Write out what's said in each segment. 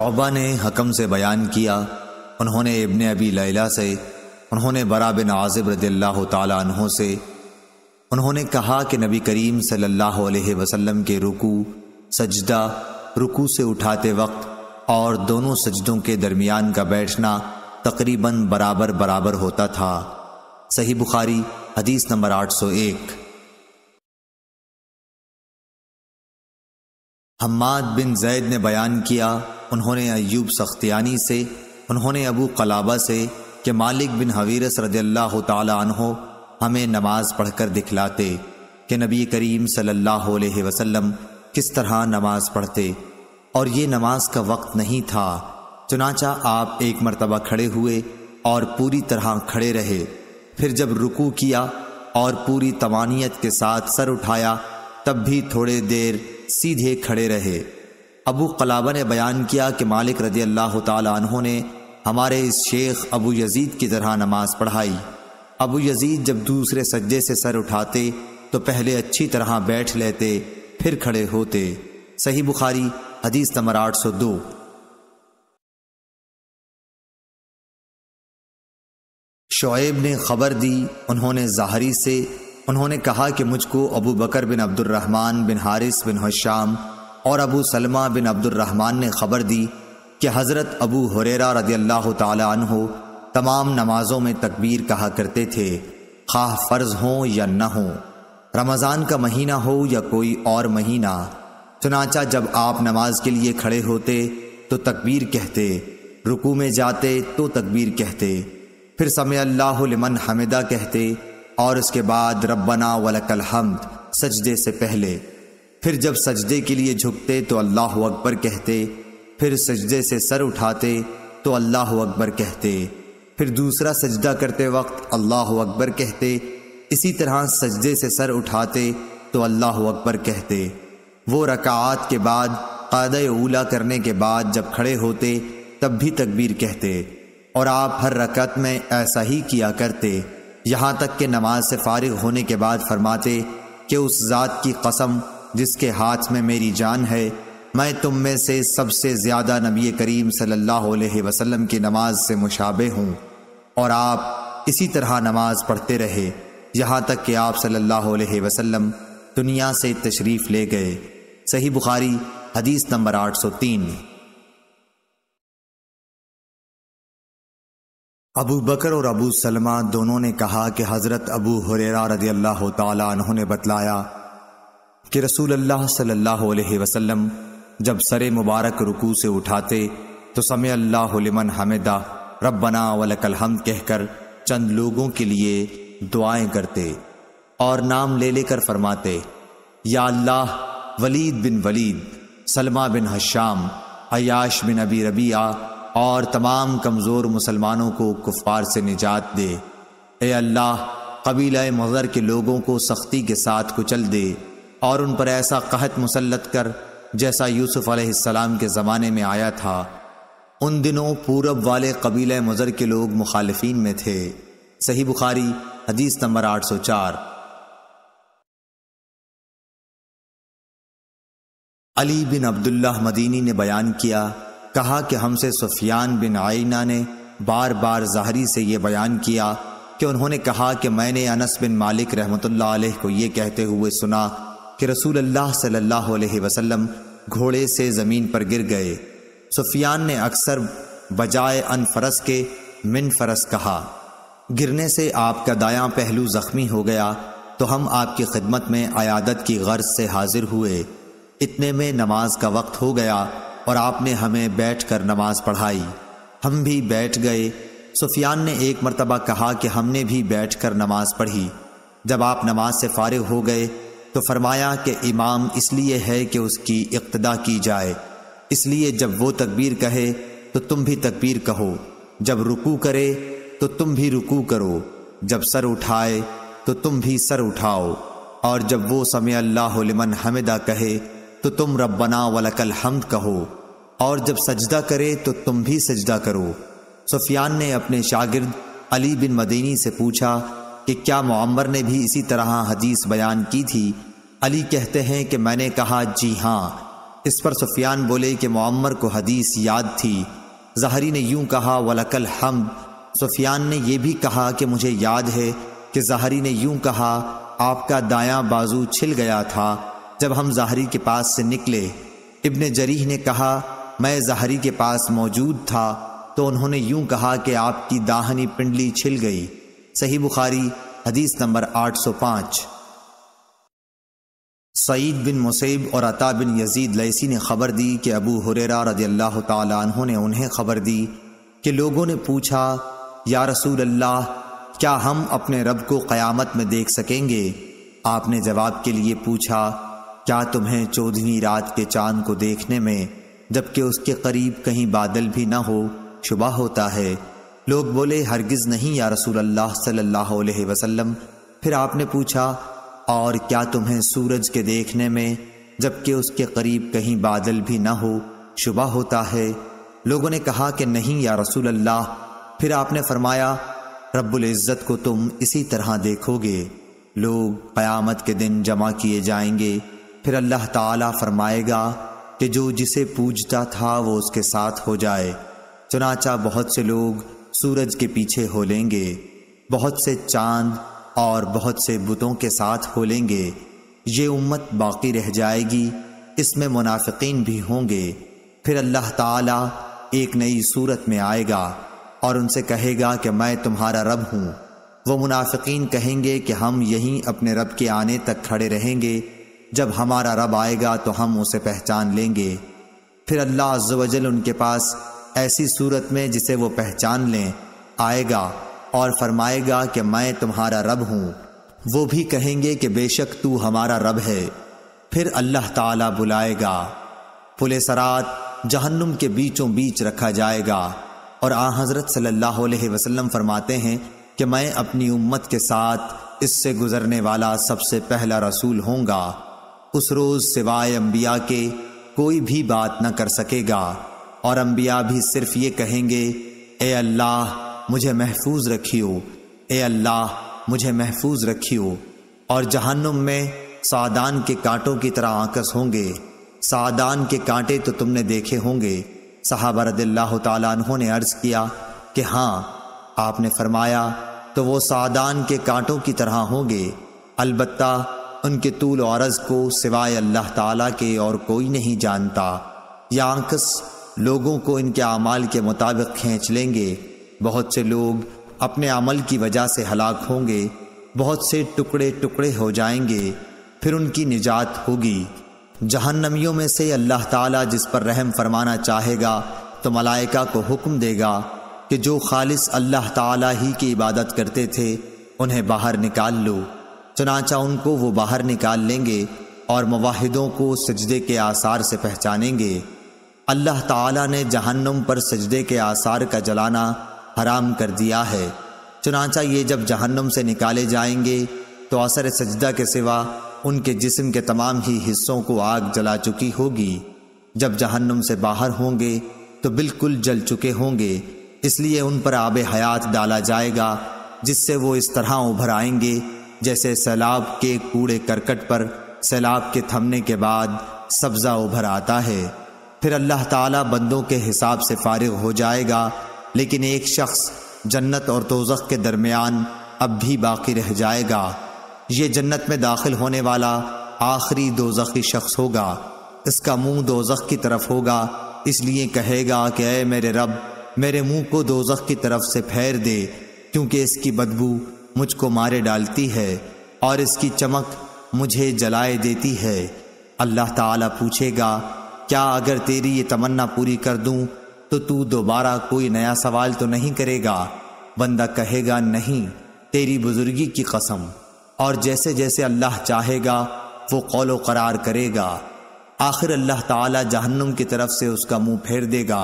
तौबा ने हकम से बयान किया उन्होंने इबन अबी लैला से उन्होंने बरा बिन आजिब रदील्ला तहों से उन्होंने कहा कि नबी करीम सल्लल्लाहु अलैहि वसल्लम के रुकू सजदा रुकू से उठाते वक्त और दोनों सजदों के दरमियान का बैठना तकरीबन बराबर बराबर होता था सही बुखारी हदीस नंबर 801 हम्माद बिन जैद ने बयान किया उन्होंने अयूब सख्तियानी से उन्होंने अबू कलाबा से कि मालिक बिन हवीरस ताला तहो हमें नमाज पढ़कर दिखलाते कि नबी करीम सल्लल्लाहु अलैहि वसल्लम किस तरह नमाज पढ़ते और ये नमाज का वक्त नहीं था चुनाचा आप एक मरतबा खड़े हुए और पूरी तरह खड़े रहे फिर जब रुकू किया और पूरी तवानियत के साथ सर उठाया तब भी थोड़े देर सीधे खड़े रहे अबू कलाबा ने बयान किया कि मालिक रजी अल्लाह तहों ने हमारे इस शेख अबू यजीद की तरह नमाज पढ़ाई अबू यजीद जब दूसरे सज्जे से सर उठाते तो पहले अच्छी तरह बैठ लेते फिर खड़े होते सही बुखारी हदीस नंबर आठ सौ दो शोएब ने खबर दी उन्होंने ज़ाहरी से उन्होंने कहा कि मुझको अबू बकर बिन अब्दुलरहमान बिन हारिस बिन हशाम और अबू सलमा बिन अब्दुलरहमान ने खबर दी कि हज़रत अबू हुरेरा रदी अल्लाह तहो तमाम नमाजों में तकबीर कहा करते थे खाह फ़र्ज हो या न हो रमज़ान का महीना हो या कोई और महीना चुनाचा जब आप नमाज के लिए खड़े होते तो तकबीर कहते रुकू में जाते तो तकबीर कहते फिर समय अल्लाह लिमन हमिदा कहते और उसके बाद रबना वलकल हमद सजदे से पहले फिर जब सजदे के लिए झुकते तो अल्लाह अकबर कहते फिर सजदे से सर उठाते तो अल्लाह अकबर कहते फिर दूसरा सजदा करते वक्त अल्लाह अकबर कहते इसी तरह सजदे से सर उठाते तो अल्लाह अकबर कहते वो रकात के बाद काद ऊला करने के बाद जब खड़े होते तब भी तकबीर कहते और आप हर रकत में ऐसा ही किया करते यहाँ तक कि नमाज से फारिग होने के बाद फरमाते कि उस ज़ात की कसम जिसके हाथ में मेरी जान है मैं तुम में से सबसे ज़्यादा नबी करीम सल्लल्लाहु अलैहि वसल्लम की नमाज से मुशाबे हूँ और आप इसी तरह नमाज पढ़ते रहे यहाँ तक कि आप सल्लल्लाहु अलैहि वसल्लम दुनिया से तशरीफ़ ले गए सही बुखारी हदीस नंबर आठ सौ तीन अबू बकर और अबू सलमा दोनों ने कहा कि हज़रत अबू हुरेरा रजी अल्लाह तला ने बतलाया कि रसूल अल्लाह सल्लल्लाहु अलैहि वसल्लम जब सरे मुबारक रुकू से उठाते तो समय अल्लाह लिमन हमेदा वल वलकल हम कहकर चंद लोगों के लिए दुआएं करते और नाम ले लेकर फरमाते या अल्लाह वलीद बिन वलीद सलमा बिन हश्याम अयाश बिन अबी रबिया और तमाम कमज़ोर मुसलमानों को कुफार से निजात दे अल्लाह कबीला मज़र के लोगों को सख्ती के साथ कुचल दे और उन पर ऐसा कहत मुसलत कर जैसा यूसुफ अलैहिस्सलाम के ज़माने में आया था उन दिनों पूरब वाले कबीले मुजर के लोग मुखालफन में थे सही बुखारी हदीस नंबर आठ सौ चार अली बिन अब्दुल्ला मदीनी ने बयान किया कहा कि हमसे सुफियान बिन आइना ने बार बार जहरी से यह बयान किया कि उन्होंने कहा कि मैंने अनस बिन मालिक रहमतुल्लाह अलैह को यह कहते हुए सुना कि रसूल अल्लाह सल्लल्लाहु अलैहि वसल्लम घोड़े से ज़मीन पर गिर गए सुफियान ने अक्सर बजाय फ़रस के मिन फरस कहा गिरने से आपका दायां पहलू ज़ख्मी हो गया तो हम आपकी खिदमत में अयादत की गर्ज से हाजिर हुए इतने में नमाज का वक्त हो गया और आपने हमें बैठ कर नमाज पढ़ाई हम भी बैठ गए सुफियान ने एक मरतबा कहा कि हमने भी बैठ कर नमाज पढ़ी जब आप नमाज से फारिग हो गए तो फरमाया कि इमाम इसलिए है कि उसकी इक्तदा की जाए इसलिए जब वो तकबीर कहे तो तुम भी तकबीर कहो जब रुकू करे तो तुम भी रुकू करो जब सर उठाए तो तुम भी सर उठाओ और जब वो समय अल्लाह लिमन हमिदा कहे तो तुम रब्बना वलकल हमद कहो और जब सजदा करे तो तुम भी सजदा करो सुफियान ने अपने शागिर्द अली बिन मदीनी से पूछा कि क्या मम्मर ने भी इसी तरह हदीस बयान की थी अली कहते हैं कि मैंने कहा जी हाँ इस पर सुफियान बोले कि मम्मर को हदीस याद थी जहरी ने यूं कहा वलकल हम सुफियान ने यह भी कहा कि मुझे याद है कि जहरी ने यूं कहा आपका दायां बाजू छिल गया था जब हम जहरी के पास से निकले इबन जरीह ने कहा मैं जहरी के पास मौजूद था तो उन्होंने यूं कहा कि आपकी दाहनी पिंडली छिल गई सही बुखारी हदीस नंबर 805 सईद बिन मुसैब और अता बिन यजीद लैसी ने खबर दी कि अबू हुरेरा रजी अल्लाह तु ने उन्हें खबर दी कि लोगों ने पूछा या रसूल अल्लाह क्या हम अपने रब को क़यामत में देख सकेंगे आपने जवाब के लिए पूछा क्या तुम्हें चौदहवीं रात के चांद को देखने में जबकि उसके करीब कहीं बादल भी न हो शुबा होता है लोग बोले हरगिज नहीं या रसूल अल्लाह सल्लल्लाहु अलैहि वसल्लम फिर आपने पूछा और क्या तुम्हें सूरज के देखने में जबकि उसके करीब कहीं बादल भी ना हो शुबा होता है लोगों ने कहा कि नहीं या रसूल अल्लाह फिर आपने फरमाया रब्बुल इज़्ज़त को तुम इसी तरह देखोगे लोग क़यामत के दिन जमा किए जाएंगे फिर अल्लाह ताला फरमाएगा कि जो जिसे पूजता था वो उसके साथ हो जाए चुनाचा बहुत से लोग सूरज के पीछे हो लेंगे बहुत से चांद और बहुत से बुतों के साथ हो लेंगे ये उम्मत बाकी रह जाएगी इसमें मुनाफिकीन भी होंगे फिर अल्लाह ताला एक नई सूरत में आएगा और उनसे कहेगा कि मैं तुम्हारा रब हूँ वो मुनाफिकीन कहेंगे कि हम यहीं अपने रब के आने तक खड़े रहेंगे जब हमारा रब आएगा तो हम उसे पहचान लेंगे फिर अल्लाह अज्जवजल उनके पास ऐसी सूरत में जिसे वो पहचान लें आएगा और फरमाएगा कि मैं तुम्हारा रब हूँ वो भी कहेंगे कि बेशक तू हमारा रब है फिर अल्लाह ताला बुलाएगा सरात जहन्नुम के बीचों बीच रखा जाएगा और आ हज़रत सल्लल्लाहु अलैहि वसल्लम फरमाते हैं कि मैं अपनी उम्मत के साथ इससे गुज़रने वाला सबसे पहला रसूल होंगे उस रोज़ सिवाय अम्बिया के कोई भी बात न कर सकेगा और अम्बिया भी सिर्फ ये कहेंगे ए अल्लाह मुझे महफूज रखियो ए अल्लाह मुझे महफूज रखियो और जहन्नुम में सादान के कांटों की तरह आकस होंगे सादान के कांटे तो तुमने देखे होंगे साहबा रदिल्ला तहों ने अर्ज़ किया कि हाँ आपने फरमाया तो वो सादान के कांटों की तरह होंगे अलबत् उनके तूल और अर्ज़ को सिवाय अल्लाह ताला के और कोई नहीं जानता या आंकस लोगों को इनके अमाल के मुताबिक खींच लेंगे बहुत से लोग अपने अमल की वजह से हलाक होंगे बहुत से टुकड़े टुकड़े हो जाएंगे फिर उनकी निजात होगी जहन्नमियों में से अल्लाह ताला जिस पर रहम फरमाना चाहेगा तो मलाइका को हुक्म देगा कि जो खालिस अल्लाह ताला ही की इबादत करते थे उन्हें बाहर निकाल लो चनाचा उनको वो बाहर निकाल लेंगे और मवाहिदों को सजदे के आसार से पहचानेंगे अल्लाह ताला ने जहन्नुम पर सजदे के आसार का जलाना हराम कर दिया है चुनाचा ये जब जहन्नुम से निकाले जाएंगे तो असर सजदा के सिवा उनके जिस्म के तमाम ही हिस्सों को आग जला चुकी होगी जब जहन्नुम से बाहर होंगे तो बिल्कुल जल चुके होंगे इसलिए उन पर आब हयात डाला जाएगा जिससे वो इस तरह उभर आएंगे जैसे सैलाब के कूड़े करकट पर सैलाब के थमने के बाद सब्ज़ा उभर आता है फिर अल्लाह ताला बंदों के हिसाब से फारिग हो जाएगा लेकिन एक शख्स जन्नत और तोज़ख के दरमियान अब भी बाकी रह जाएगा ये जन्नत में दाखिल होने वाला आखिरी दोजखी शख्स होगा इसका मुंह दोजख की तरफ होगा इसलिए कहेगा कि अय मेरे रब मेरे मुंह को दोजख की तरफ से फेर दे क्योंकि इसकी बदबू मुझको मारे डालती है और इसकी चमक मुझे जलाए देती है अल्लाह ताला पूछेगा क्या अगर तेरी ये तमन्ना पूरी कर दूं तो तू दोबारा कोई नया सवाल तो नहीं करेगा बंदा कहेगा नहीं तेरी बुजुर्गी की कसम और जैसे जैसे अल्लाह चाहेगा वो कौलो करार करेगा आखिर अल्लाह ताला जहन्नुम की तरफ से उसका मुंह फेर देगा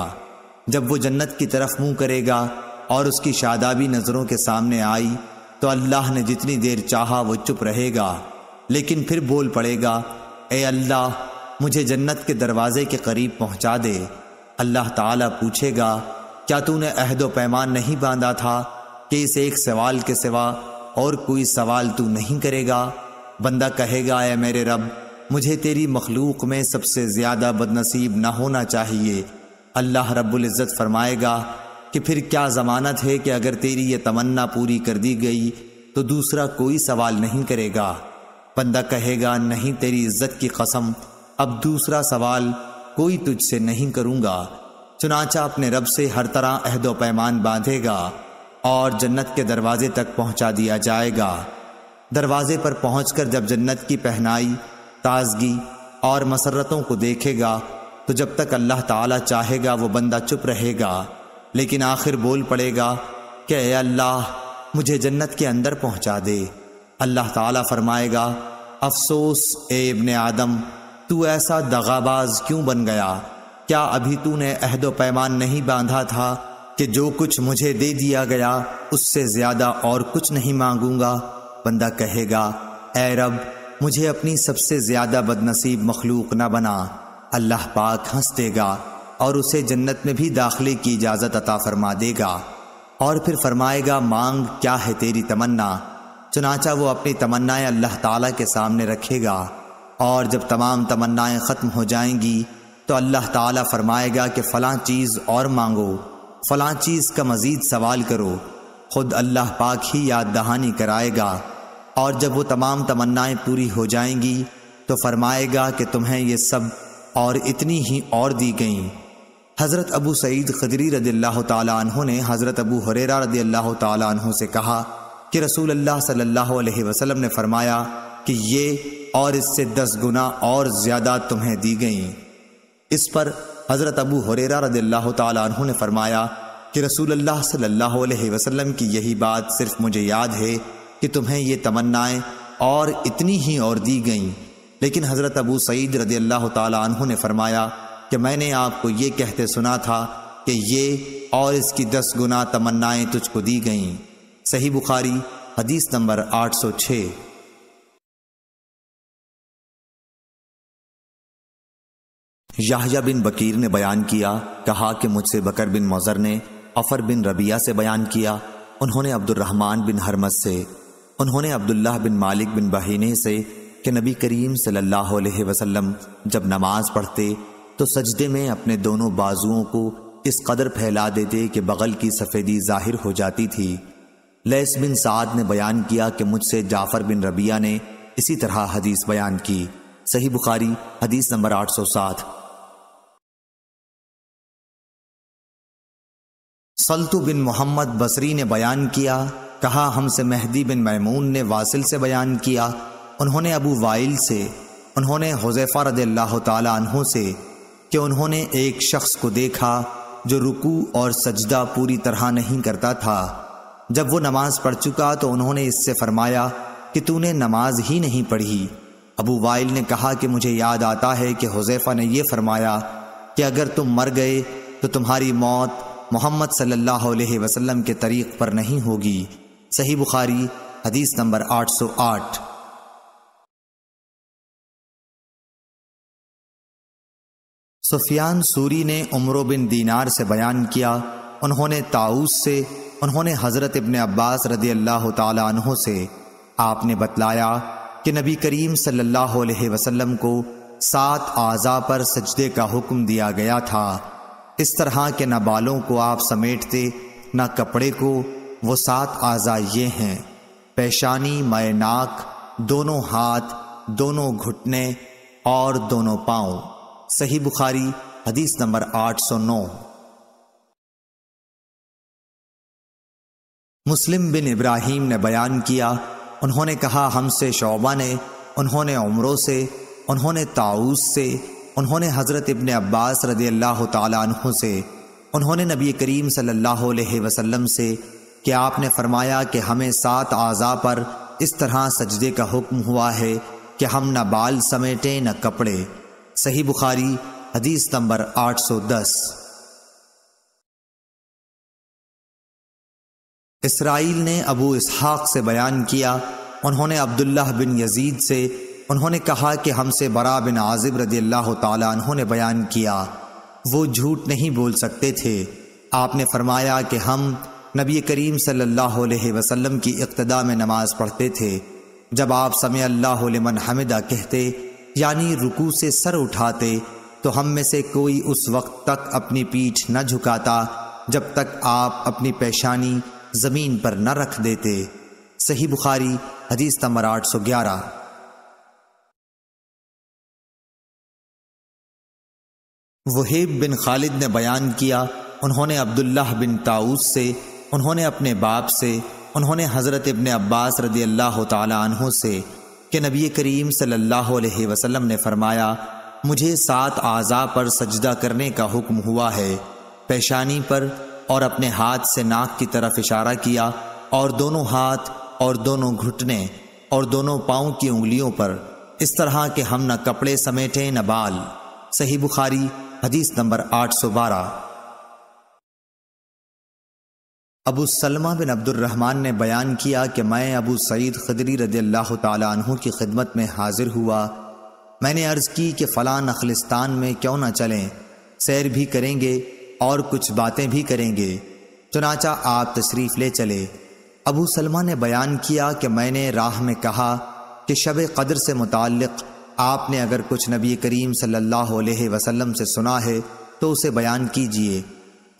जब वो जन्नत की तरफ मुंह करेगा और उसकी शादाबी नज़रों के सामने आई तो अल्लाह ने जितनी देर चाहा वो चुप रहेगा लेकिन फिर बोल पड़ेगा ए अल्लाह मुझे जन्नत के दरवाजे के करीब पहुंचा दे अल्लाह ताला पूछेगा क्या तूने अहद व पैमान नहीं बांधा था कि इस एक सवाल के सिवा और कोई सवाल तू नहीं करेगा बंदा कहेगा ऐ मेरे रब मुझे तेरी मखलूक में सबसे ज़्यादा बदनसीब ना होना चाहिए अल्लाह रब्ज़त फरमाएगा कि फिर क्या ज़मानत है कि अगर तेरी ये तमन्ना पूरी कर दी गई तो दूसरा कोई सवाल नहीं करेगा बंदा कहेगा नहीं तेरी इज्जत की कसम अब दूसरा सवाल कोई तुझसे नहीं करूंगा चुनाचा अपने रब से हर तरह अहदो पैमान बांधेगा और जन्नत के दरवाजे तक पहुंचा दिया जाएगा दरवाजे पर पहुंचकर जब जन्नत की पहनाई ताजगी और मसरतों को देखेगा तो जब तक अल्लाह ताला चाहेगा वो बंदा चुप रहेगा लेकिन आखिर बोल पड़ेगा कि अल्लाह मुझे जन्नत के अंदर पहुंचा दे अल्लाह ताला फरमाएगा अफसोस ए इब्ने आदम तू ऐसा दगाबाज क्यों बन गया क्या अभी तूने अहदो पैमान नहीं बांधा था कि जो कुछ मुझे दे दिया गया उससे ज्यादा और कुछ नहीं मांगूंगा बंदा कहेगा ए रब मुझे अपनी सबसे ज्यादा बदनसीब मखलूक न बना अल्लाह पाक हंस देगा और उसे जन्नत में भी दाखिले की इजाज़त अता फरमा देगा और फिर फरमाएगा मांग क्या है तेरी तमन्ना चुनाचा वो अपनी तमन्नाएं अल्लाह ताला के सामने रखेगा और जब तमाम तमन्नाएं ख़त्म हो जाएंगी तो अल्लाह ताला फरमाएगा कि फ़लाँ चीज़ और मांगो फ़लाँ चीज़ का मज़ीद सवाल करो ख़ुद अल्लाह पाक ही याद दहानी कराएगा और जब वो तमाम तमन्नाएं पूरी हो जाएंगी तो फरमाएगा कि तुम्हें ये सब और इतनी ही और दी गई हज़रत अबू सईद खदरी रदी अल्लाह तु ने हज़रत अबू हरेरा रदी अल्लाह तु से कहा कि रसूल अल्लाह सल्लल्लाहु अलैहि वसल्लम ने फरमाया कि ये और इससे दस गुना और ज्यादा तुम्हें दी गई इस पर हज़रत अबू हुरेरा रदिल्लाहु तु ने फरमाया कि रसूल अल्लाह सल्लल्लाहु अलैहि वसल्लम की यही बात सिर्फ मुझे याद है कि तुम्हें ये तमन्नाएं और इतनी ही और दी गईं लेकिन हज़रत अबू सईद रदी अल्लाह तु ने फरमाया कि मैंने आपको ये कहते सुना था कि ये और इसकी दस गुना तमन्नाएं तुझको दी गईं सही बुखारी हदीस नंबर आठ सौ छः याहिया बिन बकीर ने बयान किया कहा कि मुझसे बकर बिन मौज़र ने अफर बिन रबिया से बयान किया उन्होंने अब्दुलरहमान बिन हरमस से उन्होंने अब्दुल्ला बिन मालिक बिन बहीने से कि नबी करीम सल्लल्लाहु अलैहि वसल्लम जब नमाज पढ़ते तो सजदे में अपने दोनों बाजुओं को इस कदर फैला देते कि बगल की सफ़ेदी जाहिर हो जाती थी लैस बिन साद ने बयान किया कि मुझसे जाफ़र बिन रबिया ने इसी तरह हदीस बयान की सही बुखारी हदीस नंबर आठ सौ सात सल्तु बिन मोहम्मद बसरी ने बयान किया कहा हमसे मेहदी बिन मैमून ने वासिल से बयान किया उन्होंने अबू वाइल से उन्होंने हुजैफा रदल्ला तहों से कि उन्होंने एक शख्स को देखा जो रुकू और सजदा पूरी तरह नहीं करता था जब वो नमाज पढ़ चुका तो उन्होंने इससे फरमाया कि तूने नमाज ही नहीं पढ़ी अबू वाइल ने कहा कि मुझे याद आता है कि हुजैफा ने यह फरमाया कि अगर तुम मर गए तो तुम्हारी मौत मोहम्मद सल्लल्लाहु अलैहि वसल्लम के तरीक़ पर नहीं होगी सही बुखारी हदीस नंबर 808सुफियान सूरी ने उम्र बिन दीनार से बयान किया उन्होंने ताऊस से उन्होंने हज़रत इबन अब्बास रदी अल्लाह तहों से आपने बतलाया कि नबी करीम सल्लल्लाहु अलैहि वसल्लम को सात आज़ा पर सजदे का हुक्म दिया गया था इस तरह के ना बालों को आप समेटते ना कपड़े को वो सात आज़ा ये हैं पेशानी मय नाक दोनों हाथ दोनों घुटने और दोनों पाओ सही बुखारी हदीस नंबर 809 मुस्लिम बिन इब्राहिम ने बयान किया उन्होंने कहा हमसे शोबा ने उन्होंने उम्रों से उन्होंने ताऊस से उन्होंने हज़रत इबन अब्बास रदी अल्लाह तु से उन्होंने नबी करीम सल्लल्लाहु अलैहि से कि आपने फरमाया कि हमें सात आज़ा पर इस तरह सजदे का हुक्म हुआ है कि हम न बाल समेटें न कपड़े सही बुखारी हदीस नंबर आठ उन्होंने कहा कि हमसे बरा बिन आजिब रदी अल्लाह तुमने बयान किया वो झूठ नहीं बोल सकते थे आपने फरमाया कि हम नबी करीम सल्लल्लाहु अलैहि वसल्लम की इक्तदा में नमाज पढ़ते थे जब आप समय अल्लाह मन हमिदा कहते यानी रुकू से सर उठाते तो हम में से कोई उस वक्त तक अपनी पीठ न झुकाता जब तक आप अपनी पेशानी ज़मीन पर न रख देते सही बुखारी हदीस नंबर आठ सौ ग्यारह वहीब बिन खालिद ने बयान किया उन्होंने अब्दुल्लाह बिन ताऊस से उन्होंने अपने बाप से उन्होंने हज़रत इबन अब्बास रदी अल्लाह तहों से कि नबी करीम सल्लल्लाहु अलैहि वसल्लम ने फरमाया मुझे सात आज़ा पर सजदा करने का हुक्म हुआ है पेशानी पर और अपने हाथ से नाक की तरफ इशारा किया और दोनों हाथ और दोनों घुटने और दोनों पाँव की उंगलियों पर इस तरह के हम न कपड़े समेटें न बाल सही बुखारी हदीस नंबर 812 अबू सलमा बिन अब्दुलरहमान ने बयान किया कि मैं अबू सईद खदरी रदी अल्लाह तु की खिदमत में हाजिर हुआ मैंने अर्ज की कि फ़लां नखलिस्तान में क्यों ना चलें सैर भी करेंगे और कुछ बातें भी करेंगे चुनाचा आप तशरीफ़ ले चले अबू सलमा ने बयान किया कि मैंने राह में कहा कि शब कदर से मुतक़ आपने अगर कुछ नबी करीम सल्लल्लाहु अलैहि वसल्लम से सुना है तो उसे बयान कीजिए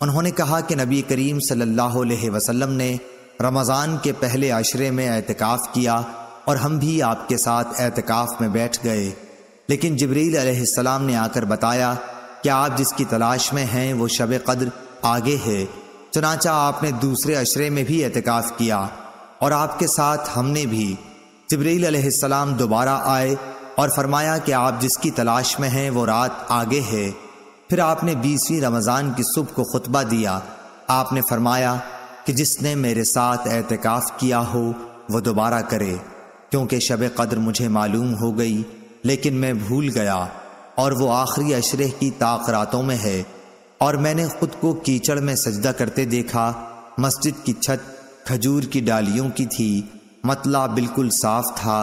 उन्होंने कहा कि नबी करीम सल्लल्लाहु अलैहि वसल्लम ने रमज़ान के पहले आशरे में एहतिकाफ़ किया और हम भी आपके साथ एहतिकाफ़ में बैठ गए लेकिन जबरील अलैहिस्सलाम ने आकर बताया कि आप जिसकी तलाश में हैं वो शब कद्र आगे है चनाचा आपने दूसरे अशरे में भी एहतिकाफ़ किया और आपके साथ हमने भी जबरील अलैहिस्सलाम दोबारा आए और फरमाया कि आप जिसकी तलाश में हैं वो रात आगे है फिर आपने बीसवीं रमज़ान की सुबह को खुतबा दिया आपने फरमाया कि जिसने मेरे साथ एहतिकाफ किया हो वो दोबारा करे क्योंकि शब कदर मुझे मालूम हो गई लेकिन मैं भूल गया और वो आखिरी अशरे की ताक रातों में है और मैंने खुद को कीचड़ में सजदा करते देखा मस्जिद की छत खजूर की डालियों की थी मतला बिल्कुल साफ था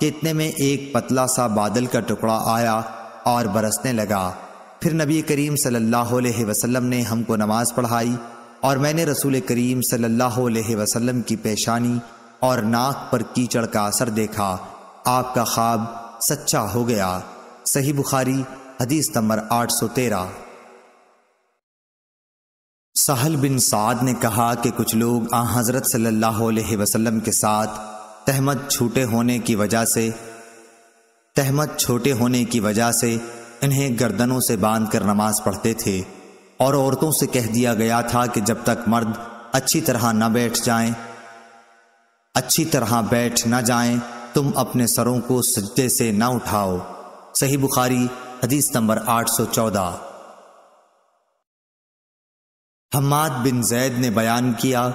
कि इतने में एक पतला सा बादल का टुकड़ा आया और बरसने लगा फिर नबी करीम सल्लल्लाहु अलैहि वसल्लम ने हमको नमाज पढ़ाई और मैंने रसूल करीम सल्लल्लाहु अलैहि वसल्लम की पेशानी और नाक पर कीचड़ का असर देखा आपका ख्वाब सच्चा हो गया सही बुखारी हदीस नंबर आठ सौ तेरह सहल बिन साद ने कहा कि कुछ लोग आ हज़रत सल्लल्लाहु अलैहि वसल्लम के साथ तहमत छोटे होने की वजह से तहमद छोटे होने की वजह से इन्हें गर्दनों से बांध कर नमाज पढ़ते थे और औरतों से कह दिया गया था कि जब तक मर्द अच्छी तरह न बैठ जाएं, अच्छी तरह बैठ न जाएं, तुम अपने सरों को सज्जे से न उठाओ सही बुखारी हदीस नंबर 814 हम्माद बिन जैद ने बयान किया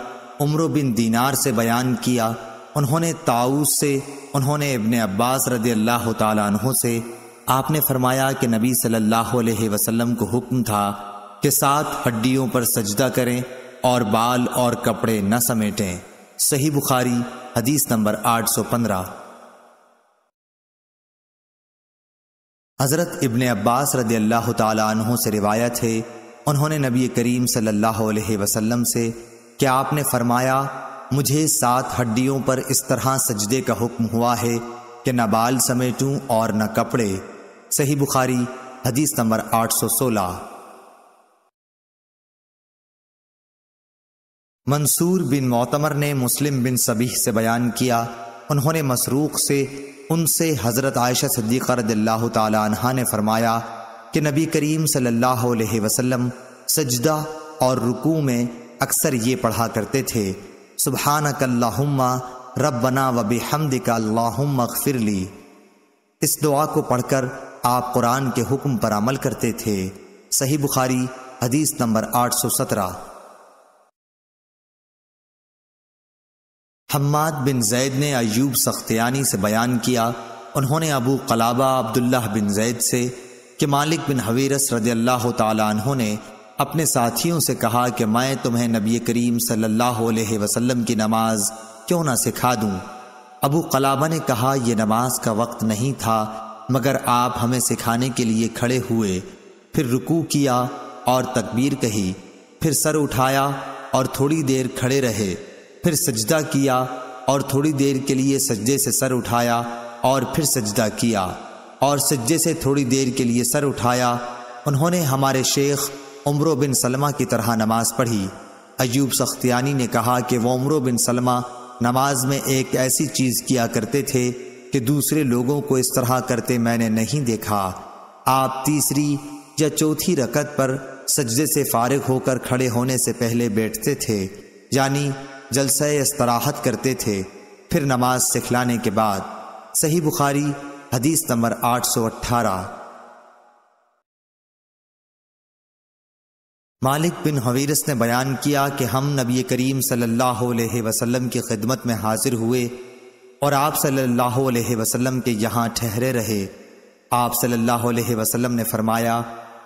उम्र बिन दीनार से बयान किया उन्होंने ताऊस से उन्होंने इबन अब्बास रदी अल्लाह तहों से आपने फरमाया कि नबी सल्लल्लाहु अलैहि वसल्लम को हुक्म था कि सात हड्डियों पर सजदा करें और बाल और कपड़े न समेटें सही बुखारी हदीस नंबर 815 हज़रत इबन अब्बास रदी अल्लाह तु से रिवायत है उन्होंने नबी करीम सल्लल्लाहु अलैहि वसल्लम से क्या आपने फरमाया मुझे सात हड्डियों पर इस तरह सजदे का हुक्म हुआ है कि न बाल समेटूं और न कपड़े सही बुखारी हदीस नंबर 816 मंसूर बिन मोतमर ने मुस्लिम बिन सबी से बयान किया उन्होंने मसरूक से उनसे हज़रत आयशा सिद्दीक़ रदिल्लाहु ने फरमाया कि नबी करीम सल्लल्लाहु अलैहि वसल्लम सजदा और रुकू में अक्सर ये पढ़ा करते थे सुबहानकल्लाहुम्मा रब्बना वबी हमदिका अल्लाहुम्मा ली इस दुआ को पढ़कर आप कुरान के हुक्म पर अमल करते थे सही बुखारी हदीस नंबर 817 हम्माद बिन जैद ने अयूब सख्तियानी से बयान किया उन्होंने अबू कलाबा अब्दुल्ला बिन जैद से कि मालिक बिन हवीरस रदी अल्लाह तहों ने अपने साथियों से कहा कि मैं तुम्हें नबी करीम सल्लल्लाहु अलैहि वसल्लम की नमाज क्यों ना सिखा दूं अबू कलाबा ने कहा यह नमाज का वक्त नहीं था मगर आप हमें सिखाने के लिए खड़े हुए फिर रुकू किया और तकबीर कही फिर सर उठाया और थोड़ी देर खड़े रहे फिर सजदा किया और थोड़ी देर के लिए सज्जे से सर उठाया और फिर सजदा किया और सज्जे से थोड़ी देर के लिए सर उठाया उन्होंने हमारे शेख उम्र बिन सलमा की तरह नमाज पढ़ी अयूब सख्तियानी ने कहा कि वह उम्र बिन सलमा नमाज में एक ऐसी चीज़ किया करते थे कि दूसरे लोगों को इस तरह करते मैंने नहीं देखा आप तीसरी या चौथी रकत पर सजदे से फारिग होकर खड़े होने से पहले बैठते थे यानी जलसा इसराहत करते थे फिर नमाज सिखलाने के बाद सही बुखारी हदीस नंबर आठ सौ अट्ठारह मालिक बिन हवीरस ने बयान किया कि हम नबी करीम सल्लल्लाहु अलैहि वसल्लम की खिदमत में हाजिर हुए और आप सल्लल्लाहु अलैहि वसल्लम के यहाँ ठहरे रहे आप सल्लल्लाहु अलैहि वसल्लम ने फरमाया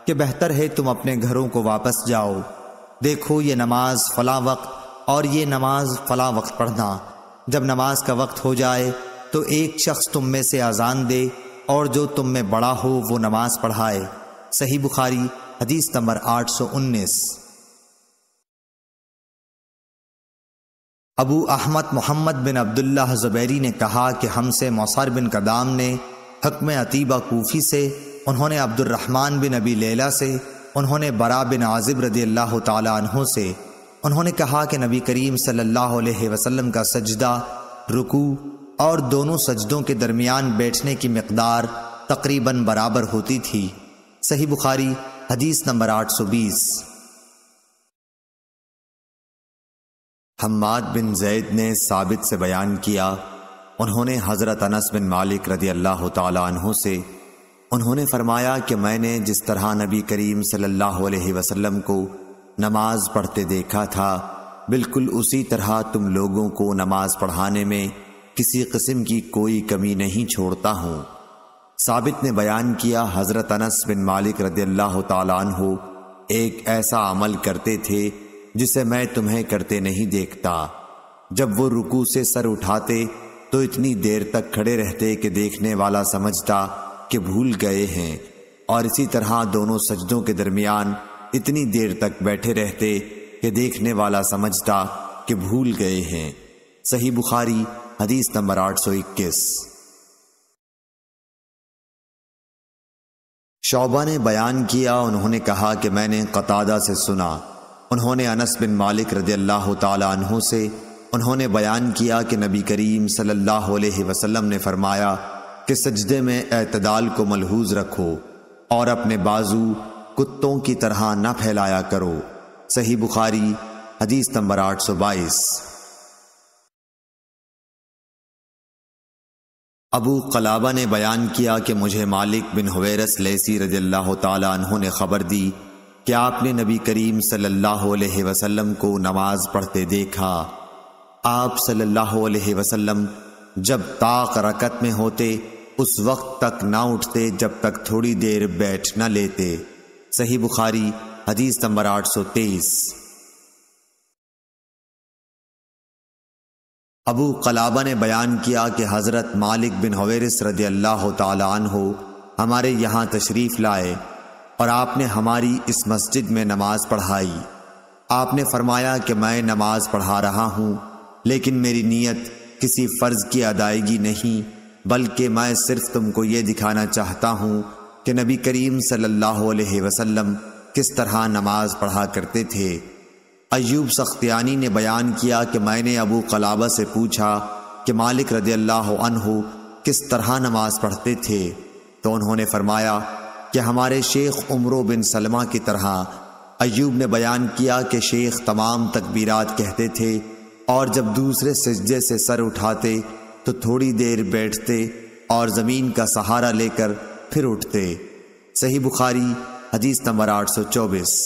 कि बेहतर है तुम अपने घरों को वापस जाओ देखो ये नमाज फला वक्त और ये नमाज फला वक्त पढ़ना जब नमाज का वक्त हो जाए तो एक शख्स तुम में से आज़ान दे और जो तुम में बड़ा हो वो नमाज पढ़ाए सही बुखारी हदीस नंबर आठ सौ उन्नीस अबू अहमद मोहम्मद बिन अब्दुल्ला ज़ुबैरी ने कहा कि हमसे मौसार बिन कदाम ने हकम अतीबा कोफ़ी से उन्होंने अब्दुलरहमान बिन अबी लेला से उन्होंने बरा बिन आजिब रदी अल्लाह तहों से उन्होंने कहा कि नबी करीम सल्लल्लाहु अलैहि वसल्लम का सजदा रुकू और दोनों सजदों के दरमियान बैठने की मकदार तकरीबन बराबर होती थी सही बुखारी हदीस नंबर 820 हम्माद बिन जैद ने साबित से बयान किया उन्होंने हज़रत अनस बिन मालिक रदी अल्लाह तहों से उन्होंने फरमाया कि मैंने जिस तरह नबी करीम सल्लल्लाहु अलैहि वसल्लम को नमाज पढ़ते देखा था बिल्कुल उसी तरह तुम लोगों को नमाज पढ़ाने में किसी किस्म की कोई कमी नहीं छोड़ता हूँ साबित ने बयान किया हज़रत अनस बिन मालिक रदील्ला तु एक ऐसा अमल करते थे जिसे मैं तुम्हें करते नहीं देखता जब वो रुकू से सर उठाते तो इतनी देर तक खड़े रहते कि देखने वाला समझता कि भूल गए हैं और इसी तरह दोनों सजदों के दरमियान इतनी देर तक बैठे रहते कि देखने वाला समझता कि भूल गए हैं सही बुखारी हदीस नंबर इक्कीस शोबा ने बयान किया उन्होंने कहा कि मैंने कतादा से सुना उन्होंने अनस बिन मालिक रज अल्लाह तु से उन्होंने बयान किया कि नबी करीम सल्लल्लाहु अलैहि वसल्लम ने फरमाया कि सजदे में अतदाल को मलहूज रखो और अपने बाजू कुत्तों की तरह न फैलाया करो सही बुखारी हदीस नंबर आठ सौ बाईस अबू कलाबा ने बयान किया कि मुझे मालिक बिन हवेरस लेसी रजील्ला तु ने खबर दी कि आपने नबी करीम सल्लल्लाहु अलैहि वसल्लम को नमाज पढ़ते देखा आप सल्लल्लाहु अलैहि वसल्लम जब ताक रकत में होते उस वक्त तक ना उठते जब तक थोड़ी देर बैठ न लेते सही बुखारी हदीस नंबर आठ सौ तेईस अबू कलाबा ने बयान किया कि हज़रत मालिक बिन हवेरिस रदी अल्लाह हो हमारे यहाँ तशरीफ़ लाए और आपने हमारी इस मस्जिद में नमाज पढ़ाई आपने फरमाया कि मैं नमाज पढ़ा रहा हूँ लेकिन मेरी नीयत किसी फ़र्ज़ की अदायगी नहीं बल्कि मैं सिर्फ तुमको ये दिखाना चाहता हूँ कि नबी करीम सल्लल्लाहु अलैहि वसल्लम किस तरह नमाज पढ़ा करते थे अयूब सख्तियानी ने बयान किया कि मैंने अबू कलाबा से पूछा कि मालिक रदी अल्लाह अनहु किस तरह नमाज पढ़ते थे तो उन्होंने फरमाया कि हमारे शेख उम्र बिन सलमा की तरह अयूब ने बयान किया कि शेख तमाम तकबीरत कहते थे और जब दूसरे सजदे से सर उठाते तो थोड़ी देर बैठते और ज़मीन का सहारा लेकर फिर उठते सही बुखारी हदीस नंबर आठ सौ चौबीस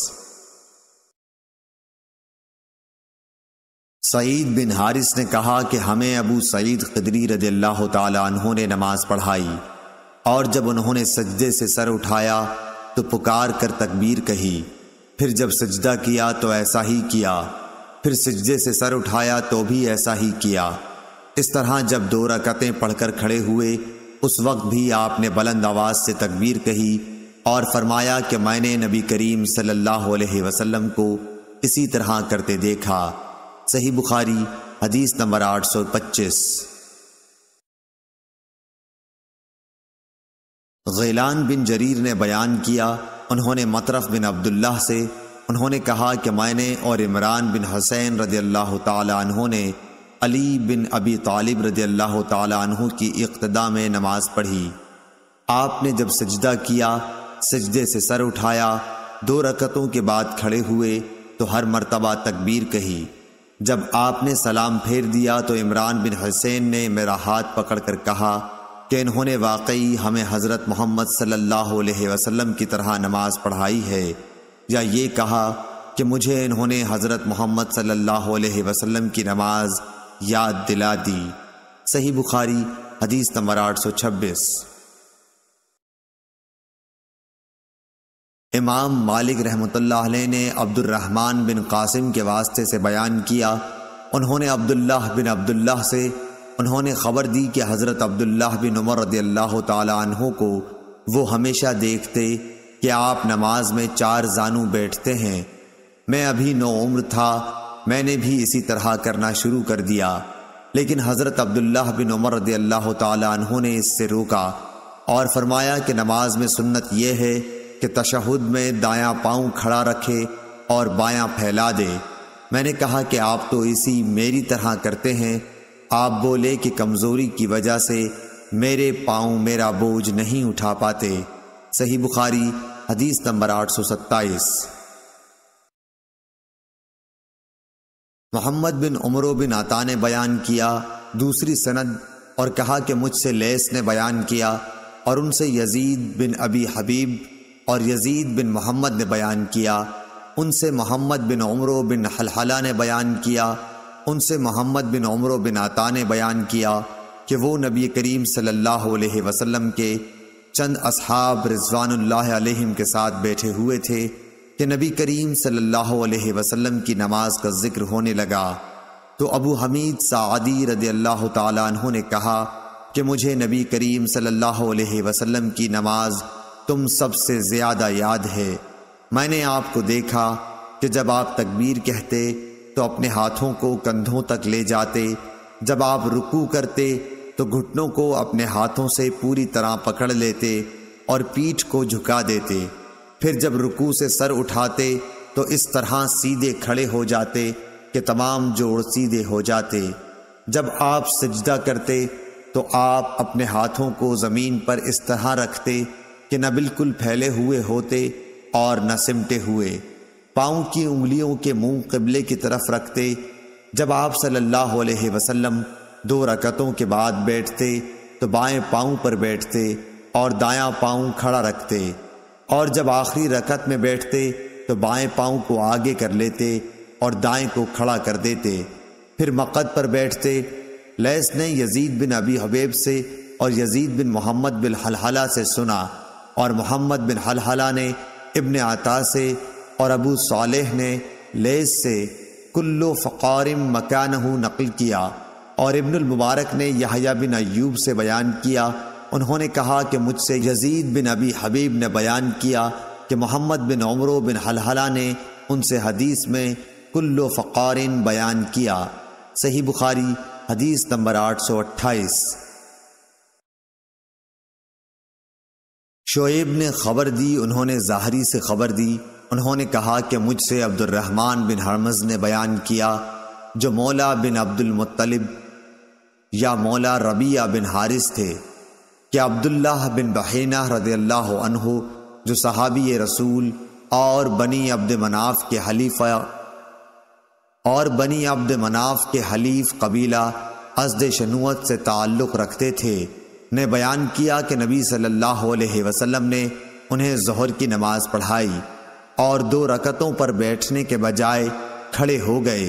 सईद बिन हारिस ने कहा कि हमें अबू सईद खदरी रज अल्लाह ने नमाज पढ़ाई और जब उन्होंने सजदे से सर उठाया तो पुकार कर तकबीर कही फिर जब सजदा किया तो ऐसा ही किया फिर सजदे से सर उठाया तो भी ऐसा ही किया इस तरह जब दो रकतें पढ़कर खड़े हुए उस वक्त भी आपने बुलंद आवाज़ से तकबीर कही और फरमाया कि मैंने नबी करीम सल्लल्लाहु अलैहि वसल्लम को इसी तरह करते देखा सही बुखारी हदीस नंबर आठ सौ पच्चीस गैलान बिन जरीर ने बयान किया उन्होंने मतरफ बिन अब्दुल्ला से उन्होंने कहा कि मैंने और इमरान बिन हसैन रदी अल्लाह तहों ने अली बिन अबी तालिब रदी अल्लाह तहों की इक्तदा में नमाज पढ़ी आपने जब सजदा किया सजदे से सर उठाया दो रकतों के बाद खड़े हुए तो हर मरतबा तकबीर कही जब आपने सलाम फेर दिया तो इमरान बिन हुसैन ने मेरा हाथ पकड़कर कहा कि इन्होंने वाकई हमें हज़रत मोहम्मद सल्लल्लाहु अलैहि वसल्लम की तरह नमाज पढ़ाई है या ये कहा कि मुझे इन्होंने हज़रत मोहम्मद सल्लल्लाहु अलैहि वसल्लम की नमाज याद दिला दी सही बुखारी हदीस नंबर आठ सौ छब्बीस इमाम मालिक रहमत ने अब्दुलरहमान बिन कासिम के वास्ते से बयान किया उन्होंने अब्दुल्लाह बिन अब्दुल्लाह से उन्होंने ख़बर दी कि हज़रत अब्दुल्लाह बिन उमर रदी अल्लाह तहों को वो हमेशा देखते कि आप नमाज में चार जानू बैठते हैं मैं अभी नौ उम्र था मैंने भी इसी तरह करना शुरू कर दिया लेकिन हज़रत अब्दुल्लाह बिन उमर रदी अल्लाह तहों ने इससे रोका और फरमाया कि नमाज में सुन्नत यह है कि तशहद में दायां पांव खड़ा रखे और बायां फैला दे मैंने कहा कि आप तो इसी मेरी तरह करते हैं आप बोले कि कमज़ोरी की वजह से मेरे पांव मेरा बोझ नहीं उठा पाते सही बुखारी हदीस नंबर आठ सौ सत्ताईस मोहम्मद बिन उमरो बिन आता ने बयान किया दूसरी सनद और कहा कि मुझसे लेस ने बयान किया और उनसे यजीद बिन अबी हबीब और यजीद बिन मोहम्मद ने बयान किया उनसे मोहम्मद बिन उमरो बिन हलहला ने बयान किया उनसे मोहम्मद बिन उमरो बिन आता ने बयान किया कि वो नबी करीम सल्लल्लाहु अलैहि वसल्लम के चंद अब रिजवानल के साथ बैठे हुए थे कि नबी करीम सल्लल्लाहु अलैहि वसल्लम की नमाज का जिक्र होने लगा तो अबू हमीद सादी रदी अल्लाह तु ने कहा कि मुझे नबी करीम सल्ला वसलम की नमाज़ तुम सबसे ज्यादा याद है मैंने आपको देखा कि जब आप तकबीर कहते तो अपने हाथों को कंधों तक ले जाते जब आप रुकू करते तो घुटनों को अपने हाथों से पूरी तरह पकड़ लेते और पीठ को झुका देते फिर जब रुकू से सर उठाते तो इस तरह सीधे खड़े हो जाते कि तमाम जोड़ सीधे हो जाते जब आप सजदा करते तो आप अपने हाथों को ज़मीन पर इस तरह रखते कि न बिल्कुल फैले हुए होते और न सिमटे हुए पाँव की उंगलियों के मुंह कबले की तरफ रखते जब आप सल्लल्लाहु अलैहि वसल्लम दो रकतों के बाद बैठते तो बाएं पाँव पर बैठते और दायां पाँव खड़ा रखते और जब आखिरी रकत में बैठते तो बाएं पाँव को आगे कर लेते और दाएं को खड़ा कर देते फिर मक़द पर बैठते लैस ने यजीद बिन अबी हबेब से और यजीद बिन मोहम्मद बिन हलहला से सुना और मोहम्मद बिन हलहला ने इब्न आता से और अबू सालेह ने लेस से कुल्लो फ़ारम मकान नकल किया और इब्नुल ने यहया बिन अयूब से बयान किया उन्होंने कहा कि मुझसे यजीद बिन अबी हबीब ने बयान किया कि मोहम्मद बिन उमर बिन हलहला ने उनसे हदीस में कुल्लो फ़ारन बयान किया सही बुखारी हदीस नंबर आठ सौ अट्ठाईस शोएब ने खबर दी उन्होंने जाहरी से खबर दी उन्होंने कहा कि मुझसे अब्दुलरहमान बिन हरमज ने बयान किया जो मौला बिन मुत्तलिब या मौला रबिया बिन हारिस थे कि अब्दुल्लाह बिन बहना रदल्ला जो सहाबी रसूल और बनी अब्द मनाफ के हलीफा और बनी अब्द मनाफ के हलीफ कबीला अजद शनूत से ताल्लुक़ रखते थे ने बयान किया कि नबी सल्लल्लाहु अलैहि वसल्लम ने उन्हें जहर की नमाज पढ़ाई और दो रकतों पर बैठने के बजाय खड़े हो गए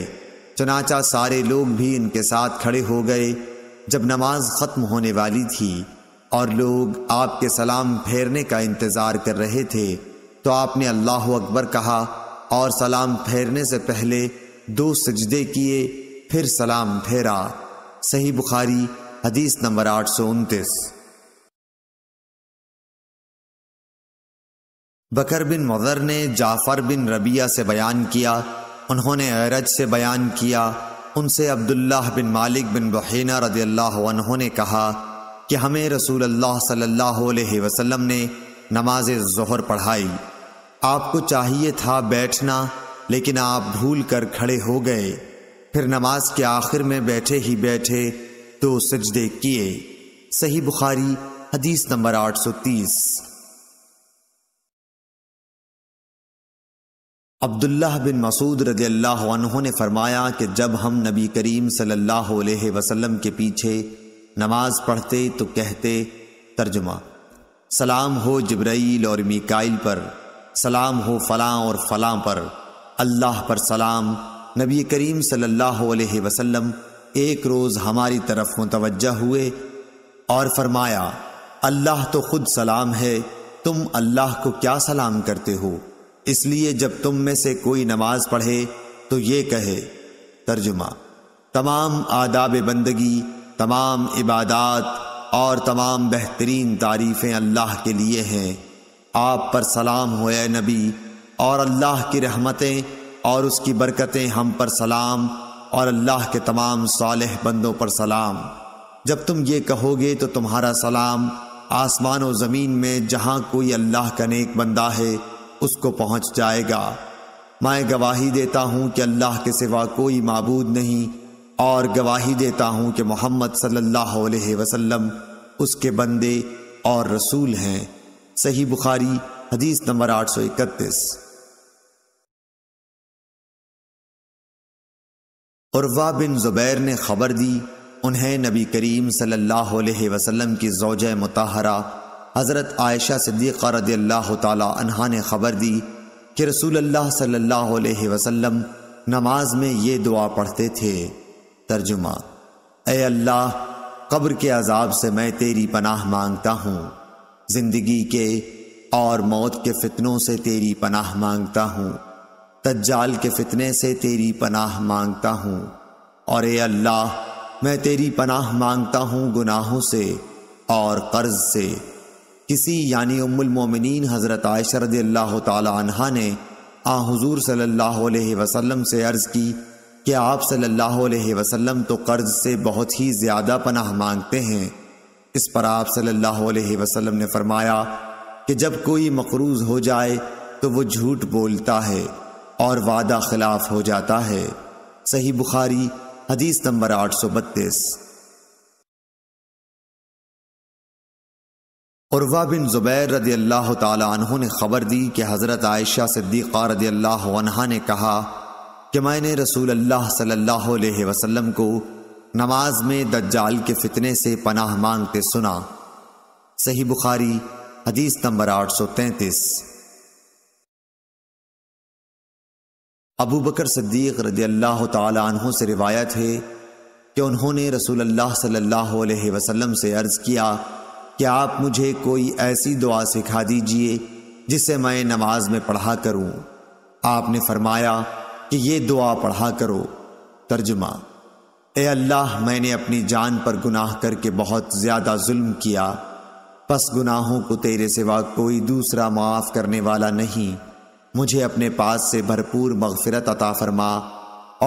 चनाचा सारे लोग भी इनके साथ खड़े हो गए जब नमाज ख़त्म होने वाली थी और लोग आपके सलाम फेरने का इंतज़ार कर रहे थे तो आपने अल्लाह अकबर कहा और सलाम फेरने से पहले दो सजदे किए फिर सलाम फेरा सही बुखारी हदीस नंबर आठ सौ उनतीस बकर बिन मदर ने जाफर बिन रबिया से बयान किया उन्होंने अरज से बयान किया उनसे अब्दुल्लाह बिन मालिक बिन बहना रदी अल्लाह ने कहा कि हमें रसूल अल्लाह सल्लल्लाहु अलैहि वसल्लम ने नमाज जहर पढ़ाई आपको चाहिए था बैठना लेकिन आप भूल कर खड़े हो गए फिर नमाज के आखिर में बैठे ही बैठे दो सजदे किए सही बुखारी हदीस नंबर 830 अब्दुल्लाह बिन मसूद रजी ने फरमाया कि जब हम नबी करीम सल्लल्लाहु अलैहि वसल्लम के पीछे नमाज पढ़ते तो कहते तर्जुमा सलाम हो जब्राइल और मिकाइल पर सलाम हो फलां और फलां पर अल्लाह पर सलाम नबी करीम सल्लल्लाहु अलैहि वसल्लम एक रोज़ हमारी तरफ मुतवजह हुए और फरमाया अल्लाह तो खुद सलाम है तुम अल्लाह को क्या सलाम करते हो इसलिए जब तुम में से कोई नमाज पढ़े तो ये कहे तर्जुमा तमाम आदाब बंदगी तमाम इबादत और तमाम बेहतरीन तारीफ़ें अल्लाह के लिए हैं आप पर सलाम हो नबी और अल्लाह की रहमतें और उसकी बरकतें हम पर सलाम और अल्लाह के तमाम सालह बंदों पर सलाम जब तुम ये कहोगे तो तुम्हारा सलाम आसमान और ज़मीन में जहाँ कोई अल्लाह का नेक बंदा है उसको पहुँच जाएगा मैं गवाही देता हूँ कि अल्लाह के सिवा कोई मबूद नहीं और गवाही देता हूँ कि मोहम्मद सल्लल्लाहु अलैहि वसल्लम उसके बंदे और रसूल हैं सही बुखारी हदीस नंबर आठ सौ इकतीस और बिन ज़ुबैर ने खबर दी उन्हें नबी करीम सल्लल्लाहु अलैहि वसल्लम की जोज मुताहरा हज़रत आयशा सिद्दीक़ रदी अल्लाह तहा ने खबर दी कि रसूल अल्लाह सल्लल्लाहु अलैहि वसल्लम नमाज में ये दुआ पढ़ते थे तर्जुमा ए अल्लाह कब्र के अजाब से मैं तेरी पनाह मांगता हूँ ज़िंदगी के और मौत के फितनों से तेरी पनाह मांगता हूँ तज्जाल के फितने से तेरी पनाह मांगता हूँ और ए अल्लाह मैं तेरी पनाह मांगता हूँ गुनाहों से और कर्ज से किसी यानी उम्मुल मोमिनीन हज़रत आयशा अल्लाह तहा ने आ हजूर सल्लल्लाहु अलैहि वसल्लम से अर्ज़ की कि आप सल्लल्लाहु अलैहि वसल्लम तो कर्ज से बहुत ही ज़्यादा पनाह मांगते हैं इस पर आप सल्लल्लाहु अलैहि वसल्लम ने फरमाया कि जब कोई मकरूज हो जाए तो वो झूठ बोलता है और वादा खिलाफ हो जाता है सही बुखारी हदीस नंबर आठ सौ बत्तीस बिन जुबैर रदी अल्लाह तहों ने खबर दी कि हज़रत आयशा सिद्दीक़ा रदी अल्लाह ने कहा कि मैंने रसूल अल्लाह सल्लल्लाहु अलैहि वसल्लम को नमाज में दज्जाल के फितने से पनाह मांगते सुना सही बुखारी हदीस नंबर आठ सौ तैंतीस अबू बकर सद्दीक रदी अल्लाह तहों से रिवायत है कि उन्होंने रसूल अल्लाह सल्लल्लाहु अलैहि वसल्लम से अर्ज़ किया कि आप मुझे कोई ऐसी दुआ सिखा दीजिए जिसे मैं नमाज में पढ़ा करूं। आपने फरमाया कि ये दुआ पढ़ा करो तर्जुमा ए अल्लाह मैंने अपनी जान पर गुनाह करके बहुत ज़्यादा जुल्म किया बस गुनाहों को तेरे सिवा कोई दूसरा माफ़ करने वाला नहीं मुझे अपने पास से भरपूर मगफिरत अता फरमा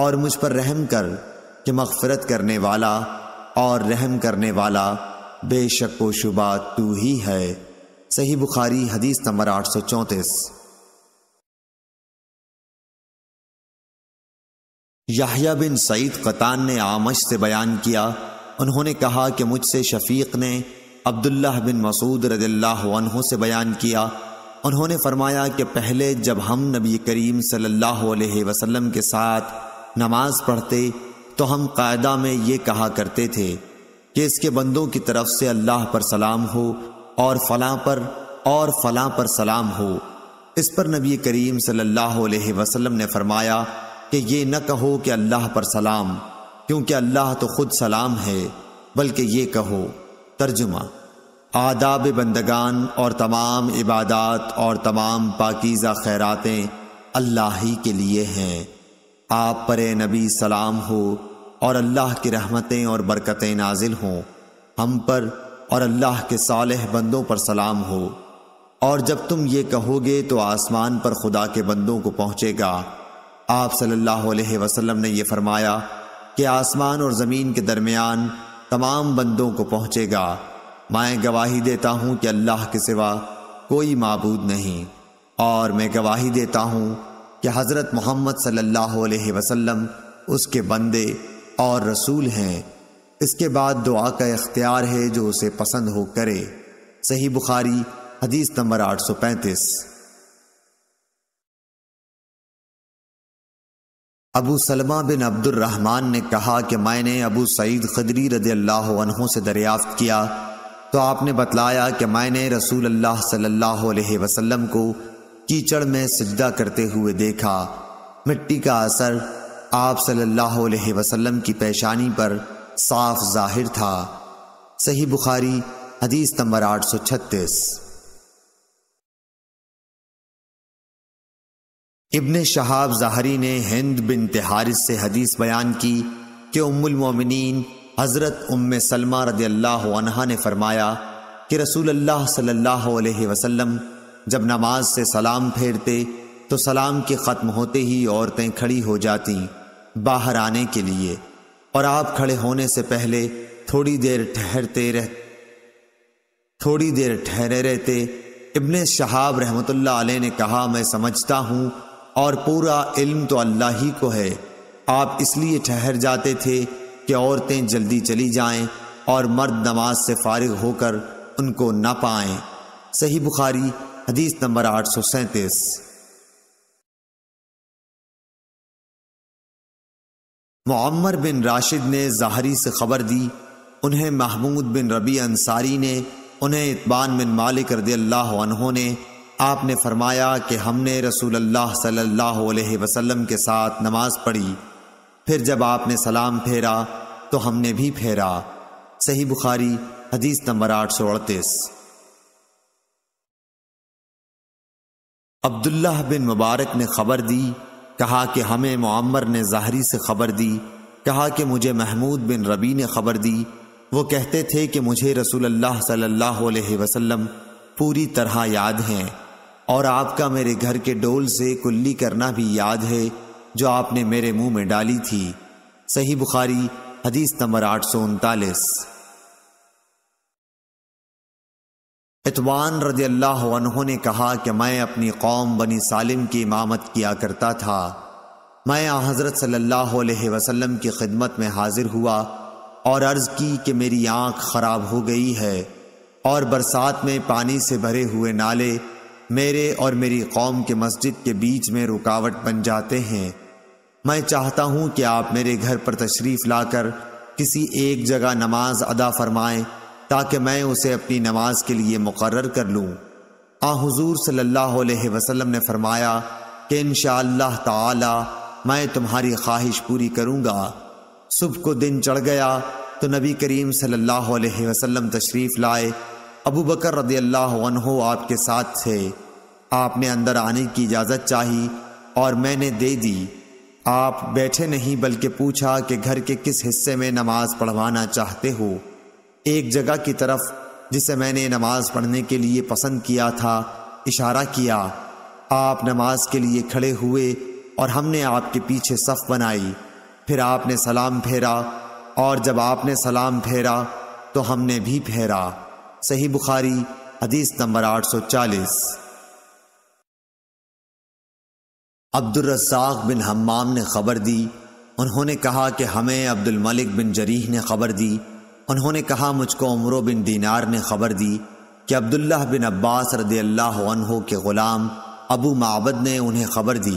और मुझ पर रहम कर कि मगफिरत करने वाला और रहम करने वाला बेशक व शुबा तू ही है सही बुखारी हदीस नंबर आठ सौ चौंतीस याहिया बिन सईद कतान ने आमश से बयान किया उन्होंने कहा कि मुझसे शफीक ने अब्दुल्लाह बिन मसूद रदिल्लाहु से बयान किया उन्होंने फरमाया कि पहले जब हम नबी करीम सल्लल्लाहु अलैहि वसल्लम के साथ नमाज पढ़ते तो हम कायदा में ये कहा करते थे कि इसके बंदों की तरफ से अल्लाह पर सलाम हो और फलां पर और फलां पर सलाम हो इस पर नबी करीम सल्लल्लाहु अलैहि वसल्लम ने फरमाया कि ये न कहो कि अल्लाह पर सलाम क्योंकि अल्लाह तो खुद सलाम है बल्कि ये कहो तर्जुमा आदाब बंदगान और तमाम इबादत और तमाम पाकिज़ा खैरतें अल्लाह ही के लिए हैं आप पर नबी सलाम हो और अल्लाह की रहमतें और बरकतें नाजिल हों हम पर और अल्लाह के सालह बंदों पर सलाम हो और जब तुम ये कहोगे तो आसमान पर खुदा के बंदों को पहुँचेगा आप सल्लल्लाहु अलैहि वसल्लम ने यह फरमाया कि आसमान और ज़मीन के दरमियान तमाम बंदों को पहुँचेगा मैं गवाही देता हूँ कि अल्लाह के सिवा कोई मबूद नहीं और मैं गवाही देता हूँ कि हज़रत मोहम्मद सल्लल्लाहु अलैहि वसल्लम उसके बंदे और रसूल हैं इसके बाद दुआ का इख्तियार है जो उसे पसंद हो करे सही बुखारी हदीस नंबर पैंतीस अबू सलमा बिन अब्दुलरहमान ने कहा कि मैंने अबू सईद खदरी रदी अल्लाह से दरियाफ्त किया तो आपने बतलाया कि मैंने रसूल अल्लाह सल्लल्लाहु अलैहि वसल्लम को कीचड़ में सजदा करते हुए देखा मिट्टी का असर आप सल्लल्लाहु अलैहि वसल्लम की पेशानी पर साफ जाहिर था सही बुखारी हदीस नंबर आठ सौ छत्तीस इब्न शहाब जहरी ने हिंद बिन तिहारिस से हदीस बयान की कि उम्मुल मोमिनीन हज़रत उम्म सलमा रदी अल्लाह अनहा ने फरमाया कि रसूल अल्लाह सल्लल्लाहु अलैहि वसल्लम जब नमाज से सलाम फेरते तो सलाम के ख़त्म होते ही औरतें खड़ी हो जाती बाहर आने के लिए और आप खड़े होने से पहले थोड़ी देर ठहरते रह थोड़ी देर ठहरे रहते इबन शहाब रहमत आल ने कहा मैं समझता हूँ और पूरा इल्म तो अल्लाह ही को है आप इसलिए ठहर जाते थे कि औरतें जल्दी चली जाएं और मर्द नमाज से फारिग होकर उनको ना पाएं सही बुखारी हदीस नंबर आठ सौ सैंतीस मम्मर बिन राशिद ने ज़ाहरी से खबर दी उन्हें महमूद बिन रबी अंसारी ने उन्हें इतबान बिन मालिक रदी अल्लाह ने आपने फरमाया कि हमने रसूल अल्लाह सल्लल्लाहु अलैहि वसल्लम के साथ नमाज़ पढ़ी फिर जब आपने सलाम फेरा तो हमने भी फेरा सही बुखारी हदीस नंबर आठ सौ अड़तीस अब्दुल्लाह बिन मुबारक ने खबर दी कहा कि हमें मामर ने ज़ाहरी से खबर दी कहा कि मुझे महमूद बिन रबी ने खबर दी वो कहते थे कि मुझे रसूल अल्लाह सल्लल्लाहु अलैहि वसल्लम पूरी तरह याद हैं और आपका मेरे घर के डोल से कुल्ली करना भी याद है जो आपने मेरे मुंह में डाली थी सही बुखारी हदीस नंबर आठ सौ उनतालीस इतवान रजी अल्लाह ने कहा कि मैं अपनी कौम बनी सालिम की इमामत किया करता था मैं हज़रत सल्लल्लाहु अलैहि वसल्लम की खिदमत में हाजिर हुआ और अर्ज़ की कि मेरी आंख ख़राब हो गई है और बरसात में पानी से भरे हुए नाले मेरे और मेरी कौम के मस्जिद के बीच में रुकावट बन जाते हैं मैं चाहता हूं कि आप मेरे घर पर तशरीफ लाकर किसी एक जगह नमाज अदा फरमाएं ताकि मैं उसे अपनी नमाज के लिए मुकर कर लूँ आ हजूर सल्लल्लाहु अलैहि वसल्लम ने फरमाया कि इन ताला मैं तुम्हारी ख्वाहिश पूरी करूँगा सुबह को दिन चढ़ गया तो नबी करीम सल्लल्लाहु अलैहि वसल्लम तशरीफ़ लाए अबू बकर रदी अल्लाह आपके साथ थे आपने अंदर आने की इजाज़त चाही और मैंने दे दी आप बैठे नहीं बल्कि पूछा कि घर के किस हिस्से में नमाज पढ़वाना चाहते हो एक जगह की तरफ जिसे मैंने नमाज पढ़ने के लिए पसंद किया था इशारा किया आप नमाज के लिए खड़े हुए और हमने आपके पीछे सफ बनाई फिर आपने सलाम फेरा और जब आपने सलाम फेरा तो हमने भी फेरा सही बुखारी हदीस नंबर 840 अब्दुलरसाक बिन हम्माम ने खबर दी उन्होंने कहा कि हमें अब्दुल मलिक बिन जरीह ने खबर दी उन्होंने कहा मुझको उम्र बिन दीनार ने खबर दी कि अब्दुल्ला बिन अब्बास रदी अल्लाह के ग़ुलाम अबू माबद ने उन्हें खबर दी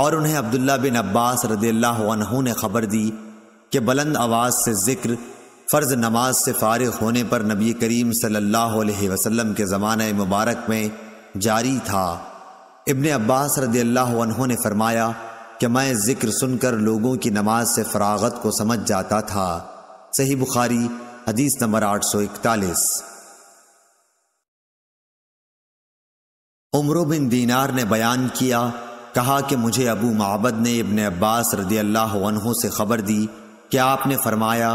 और उन्हें अब्दुल्ला बिन अब्बास रदी अल्लाह ने खबर दी कि बुलंद आवाज़ से ज़िक्र फ़र्ज़ नमाज से फारग होने पर नबी करीम सल्लल्लाहु अलैहि वसल्लम के ज़माने मुबारक में जारी था इबन अब्बास रदी अल्लाह ने फरमाया कि मैं जिक्र सुनकर लोगों की नमाज से फरागत को समझ जाता था सही बुखारी हदीस नंबर आठ सौ इकतालीस उमरो बिन दीनार ने बयान किया कहा कि मुझे अबू माबद ने इबन अब्बास रदी अल्लाह से खबर दी कि आपने फरमाया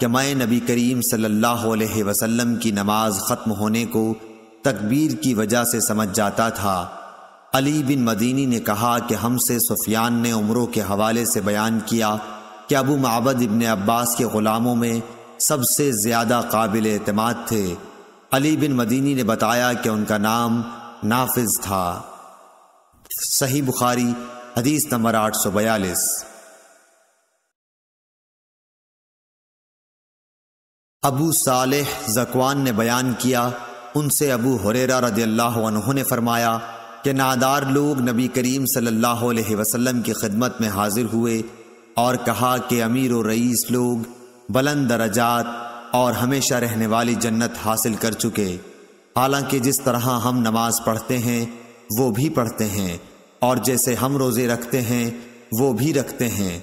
कि मैं नबी करीम सल्लल्लाहु अलैहि वसल्लम की नमाज ख़त्म होने को तकबीर की वजह से समझ जाता था अली बिन मदीनी ने कहा कि हमसे सुफियान ने उमरों के हवाले से बयान किया कि अबू मबद इबन अब्बास के ग़ुलामों में सबसे ज़्यादा काबिल अतमाद थे अली बिन मदीनी ने बताया कि उनका नाम नाफिज था सही बुखारी हदीस नंबर आठ सौ बयालीस अबू साल जकवान ने बयान किया उनसे अबू हुरेरा रजील्ला ने फरमाया कि नादार लोग नबी करीम सल्लल्लाहु अलैहि वसल्लम की खिदमत में हाजिर हुए और कहा कि अमीर और रईस लोग बुलंद दराजात और हमेशा रहने वाली जन्नत हासिल कर चुके हालांकि जिस तरह हम नमाज पढ़ते हैं वो भी पढ़ते हैं और जैसे हम रोज़े रखते हैं वो भी रखते हैं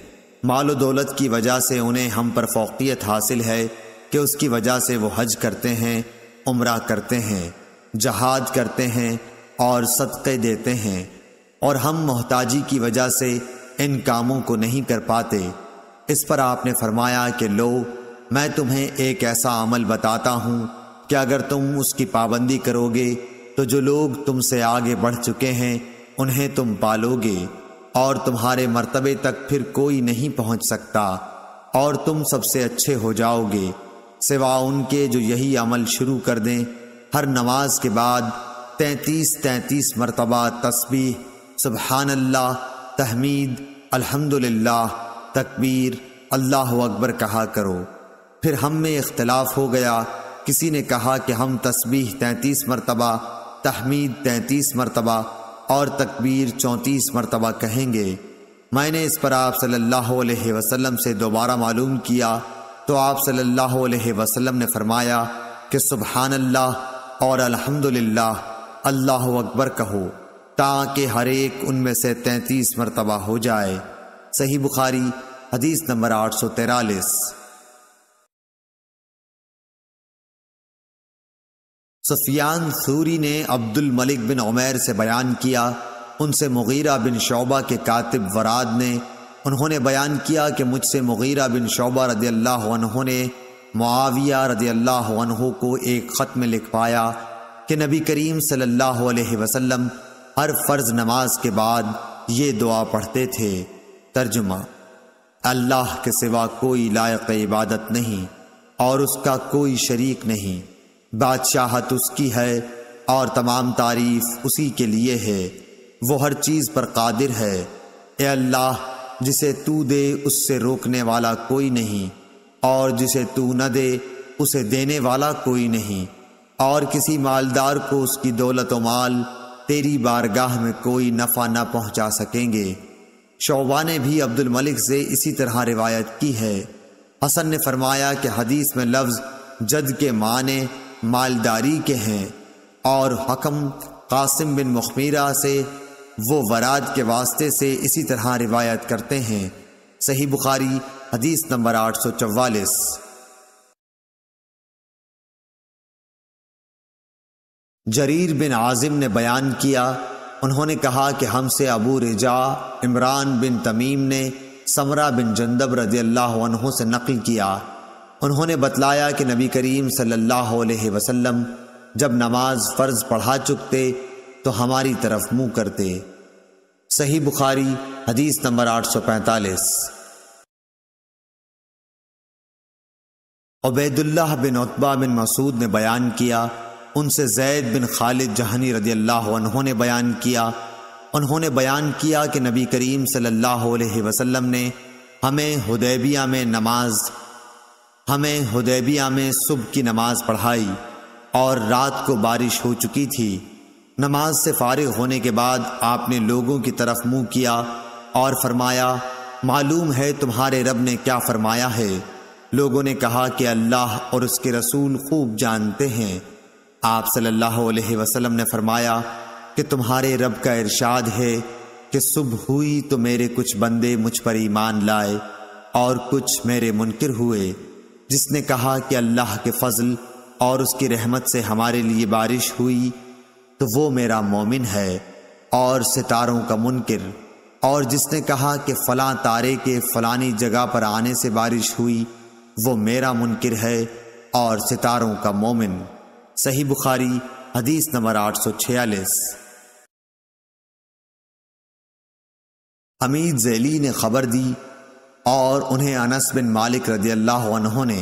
माल दौलत की वजह से उन्हें हम पर फोकियत हासिल है कि उसकी वजह से वो हज करते हैं उम्र करते हैं जहाद करते हैं और सदक़े देते हैं और हम मोहताजी की वजह से इन कामों को नहीं कर पाते इस पर आपने फरमाया कि लो मैं तुम्हें एक ऐसा अमल बताता हूँ कि अगर तुम उसकी पाबंदी करोगे तो जो लोग तुमसे आगे बढ़ चुके हैं उन्हें तुम पालोगे और तुम्हारे मर्तबे तक फिर कोई नहीं पहुँच सकता और तुम सबसे अच्छे हो जाओगे सिवा उनके जो यही अमल शुरू कर दें हर नमाज के बाद तैंतीस तैंतीस मरतबा तस्बी सुबहानल्ला तहमीद अल्हम्दुलिल्लाह तकबीर अल्लाह अकबर कहा करो फिर हम में इख्तलाफ हो गया किसी ने कहा कि हम तस्बी तैंतीस मरतबा तहमीद तैंतीस मरतबा और तकबीर चौंतीस मरतबा कहेंगे मैंने इस पर आप सल्ह अलैहि से दोबारा मालूम किया तो आप सल्लल्लाहु अलैहि ने फरमाया कि सुबहानल्ला और अल्हम्दुलिल्लाह अल्लाह अकबर कहो ताकि हर एक उनमें से तैंतीस मरतबा हो जाए सही बुखारी हदीस नंबर आठ सौ तैरालीस सफियान सूरी ने अब्दुल मलिक बिन उमैर से बयान किया उनसे मुगीरा बिन शोबा के कातिब वराद ने उन्होंने बयान किया कि मुझसे मुगीरा बिन शोबा रदी अल्लाह ने मुआविया रदी अल्लाह को एक ख़त में पाया कि नबी करीम सल्लल्लाहु अलैहि वसल्लम हर फ़र्ज नमाज के बाद ये दुआ पढ़ते थे तर्जुमा अल्लाह के सिवा कोई लायक इबादत नहीं और उसका कोई शरीक नहीं बादशाहत उसकी है और तमाम तारीफ उसी के लिए है वो हर चीज़ पर कादिर है ए अल्लाह जिसे तू दे उससे रोकने वाला कोई नहीं और जिसे तू न दे उसे देने वाला कोई नहीं और किसी मालदार को उसकी दौलत माल तेरी बारगाह में कोई नफा न पहुंचा सकेंगे शोबा ने भी अब्दुल मलिक से इसी तरह रिवायत की है हसन ने फरमाया कि हदीस में लफ्ज जद के माने मालदारी के हैं और हकम कासिम बिन मखमीरा से वो वराद के वास्ते से इसी तरह रिवायत करते हैं सही बुखारी हदीस नंबर आठ सौ चवालीस जरीर बिन आज़िम ने बयान किया उन्होंने कहा कि हमसे अबू रजा इमरान बिन तमीम ने समरा बिन जंदब रजी अल्लाह से नकल किया उन्होंने बतलाया कि नबी करीम सल्लल्लाहु अलैहि वसल्लम जब नमाज फ़र्ज़ पढ़ा चुकते तो हमारी तरफ मुंह करते सही बुखारी हदीस नंबर 845 उबैदुल्लाह बिन उतबा बिन मसूद ने बयान किया उनसे जैद बिन खालिद जहानी रदी अल्लाह उन्होंने बयान किया उन्होंने बयान किया कि नबी करीम सल्लल्लाहु अलैहि वसल्लम ने हमें हुदैबिया में नमाज हमें हुदैबिया में सुबह की नमाज पढ़ाई और रात को बारिश हो चुकी थी नमाज से फारिग होने के बाद आपने लोगों की तरफ मुंह किया और फरमाया मालूम है तुम्हारे रब ने क्या फरमाया है लोगों ने कहा कि अल्लाह और उसके रसूल खूब जानते हैं आप सल्लल्लाहु अलैहि वसल्लम ने फरमाया कि तुम्हारे रब का इरशाद है कि सुबह हुई तो मेरे कुछ बंदे मुझ पर ईमान लाए और कुछ मेरे मुनकर हुए जिसने कहा कि अल्लाह के फजल और उसकी रहमत से हमारे लिए बारिश हुई तो वो मेरा मोमिन है और सितारों का मुनकर और जिसने कहा कि फलां तारे के फलानी जगह पर आने से बारिश हुई वो मेरा मुनकर है और सितारों का मोमिन सही बुखारी हदीस नंबर आठ सौ छियालीस हमीद जैली ने खबर दी और उन्हें अनस बिन मालिक रदी अल्लाह ने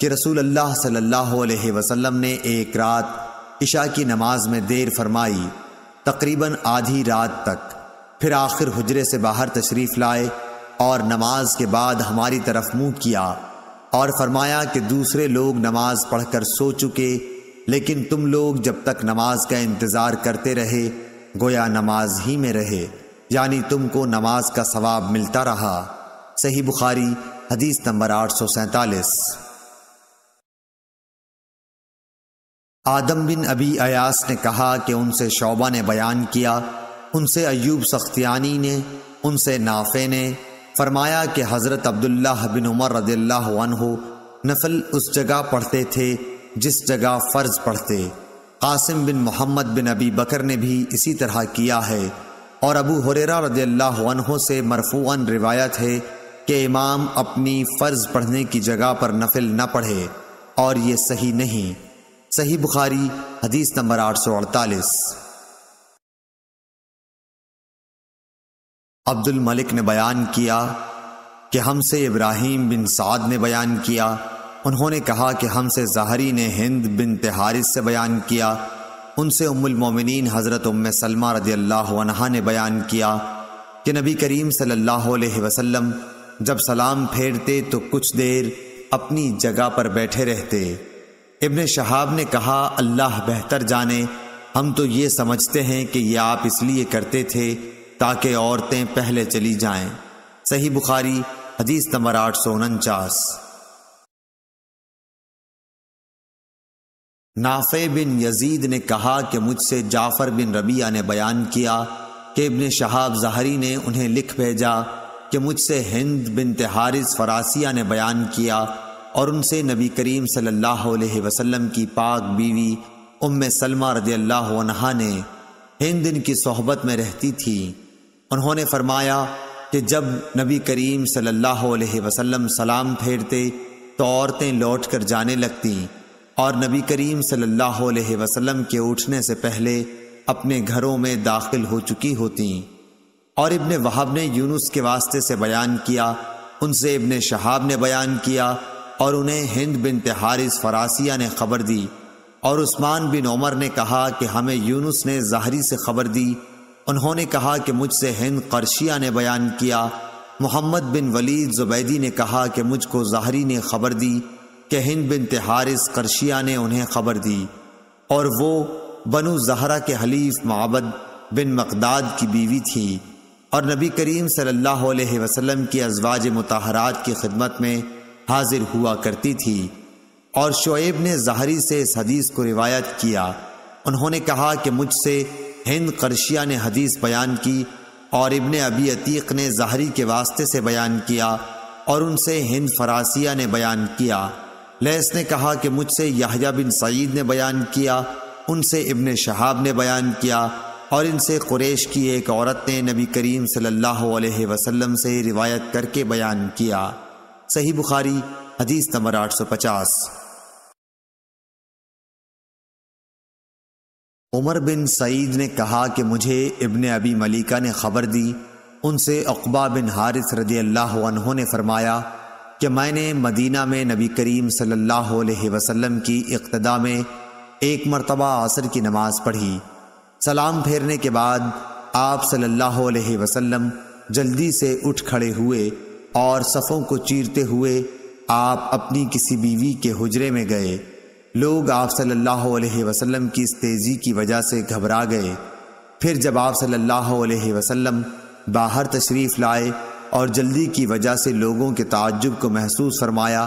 कि रसूल अल्लाह सल्लल्लाहु अलैहि वसल्लम ने एक रात इशा की नमाज में देर फरमाई तकरीबन आधी रात तक फिर आखिर हजरे से बाहर तशरीफ़ लाए और नमाज के बाद हमारी तरफ मुंह किया और फरमाया कि दूसरे लोग नमाज पढ़कर सो चुके लेकिन तुम लोग जब तक नमाज का इंतज़ार करते रहे गोया नमाज ही में रहे यानी तुमको नमाज का सवाब मिलता रहा सही बुखारी हदीस नंबर आठ सौ सैतालीस आदम बिन अबी अयास ने कहा कि उनसे शोबा ने बयान किया उनसे अयूब सख्तियानी ने उनसे नाफे ने फरमाया कि हज़रत अब्दुल्ला बिन उमर रदील्ला नफल उस जगह पढ़ते थे जिस जगह फ़र्ज पढ़ते कासिम बिन मोहम्मद बिन अबी बकर ने भी इसी तरह किया है और अबू हुरेरा रदील्ला से मरफूअन रिवायत है कि इमाम अपनी फ़र्ज पढ़ने की जगह पर नफिल न पढ़े और ये सही नहीं सही बुखारी हदीस नंबर आठ सौ अड़तालीस अब्दुल मलिक ने बयान किया कि हमसे इब्राहिम बिन साद ने बयान किया उन्होंने कहा कि हमसे ज़ाहरी ने हिंद बिन तिहारिस से बयान किया उनसे उम्मुल मोमिनीन हज़रत उम सलमा रदी अल्लाह ने बयान किया कि नबी करीम सल्लल्लाहु अलैहि वसल्लम जब सलाम फेरते तो कुछ देर अपनी जगह पर बैठे रहते इब्ने शहाब ने कहा अल्लाह बेहतर जाने हम तो ये समझते हैं कि यह आप इसलिए करते थे ताकि औरतें पहले चली जाएं। सही बुखारी हदीस नंबर आठ सौ उनचास नाफे बिन यजीद ने कहा कि मुझसे जाफ़र बिन रबिया ने बयान किया कि इबन शहाब जहरी ने उन्हें लिख भेजा कि मुझसे हिंद बिन तिहारिस फरासिया ने बयान किया और उनसे नबी करीम सल्लल्लाहु अलैहि वसल्लम की पाक बीवी उम्म सलमा रदी अल्लाह ने हिंद इनकी सोहबत में रहती थी उन्होंने फरमाया कि जब नबी करीम सल्लल्लाहु अलैहि वसल्लम सलाम फेरते तो औरतें लौट कर जाने लगतीं और नबी करीम सल्लल्लाहु अलैहि वसल्लम के उठने से पहले अपने घरों में दाखिल हो चुकी होती और इबन वहाब ने यूनुस के वास्ते से बयान किया उनसे इबन शहाब ने बयान किया और उन्हें हिंद बिन तिहारिस फरासिया ने खबर दी और उस्मान बिन उमर ने कहा कि हमें यूनुस ने ज़ाहरी से खबर दी उन्होंने कहा कि मुझसे हिंद करशिया ने बयान किया मोहम्मद बिन वलीद जुबैदी ने कहा कि मुझको ज़ाहरी ने खबर दी कि हिंद बिन तिहारिस करशिया ने उन्हें खबर दी और वो बनु जहरा के हलीफ मबद बिन मकदाद की बीवी थी और नबी करीम सल्लल्लाहु अलैहि वसल्लम की अजवाज मतहरात की खिदमत में हाजिर हुआ करती थी और शोएब ने जहरी से इस हदीस को रिवायत किया उन्होंने कहा कि मुझसे हिंद करशिया ने हदीस बयान की और इबन अबी अतीक ने जहरी के वास्ते से बयान किया और उनसे हिंद फरासिया ने बयान किया लेस ने कहा कि मुझसे याहिया बिन सईद ने बयान किया उनसे इब्ने शहाब ने बयान किया और इनसे कुरैश की एक औरत ने नबी करीम सल्लल्लाहु अलैहि वसल्लम से रिवायत करके बयान किया सही बुखारी हदीस नंबर 850 उमर बिन सईद ने कहा कि मुझे इब्ने अबी मलिका ने खबर दी उनसे अकबा बिन हारिस रजी अल्लाह ने फरमाया कि मैंने मदीना में नबी करीम सल्लल्लाहु अलैहि वसल्लम की इक्तदा में एक मरतबा असर की नमाज पढ़ी सलाम फेरने के बाद आप सल्लल्लाहु अलैहि वसल्लम जल्दी से उठ खड़े हुए और सफ़ों को चीरते हुए आप अपनी किसी बीवी के हुजरे में गए लोग आप सल्लल्लाहु अलैहि वसल्लम की इस तेज़ी की वजह से घबरा गए फिर जब आप सल्लल्लाहु अलैहि वसल्लम बाहर तशरीफ़ लाए और जल्दी की वजह से लोगों के ताज्जुब को महसूस फरमाया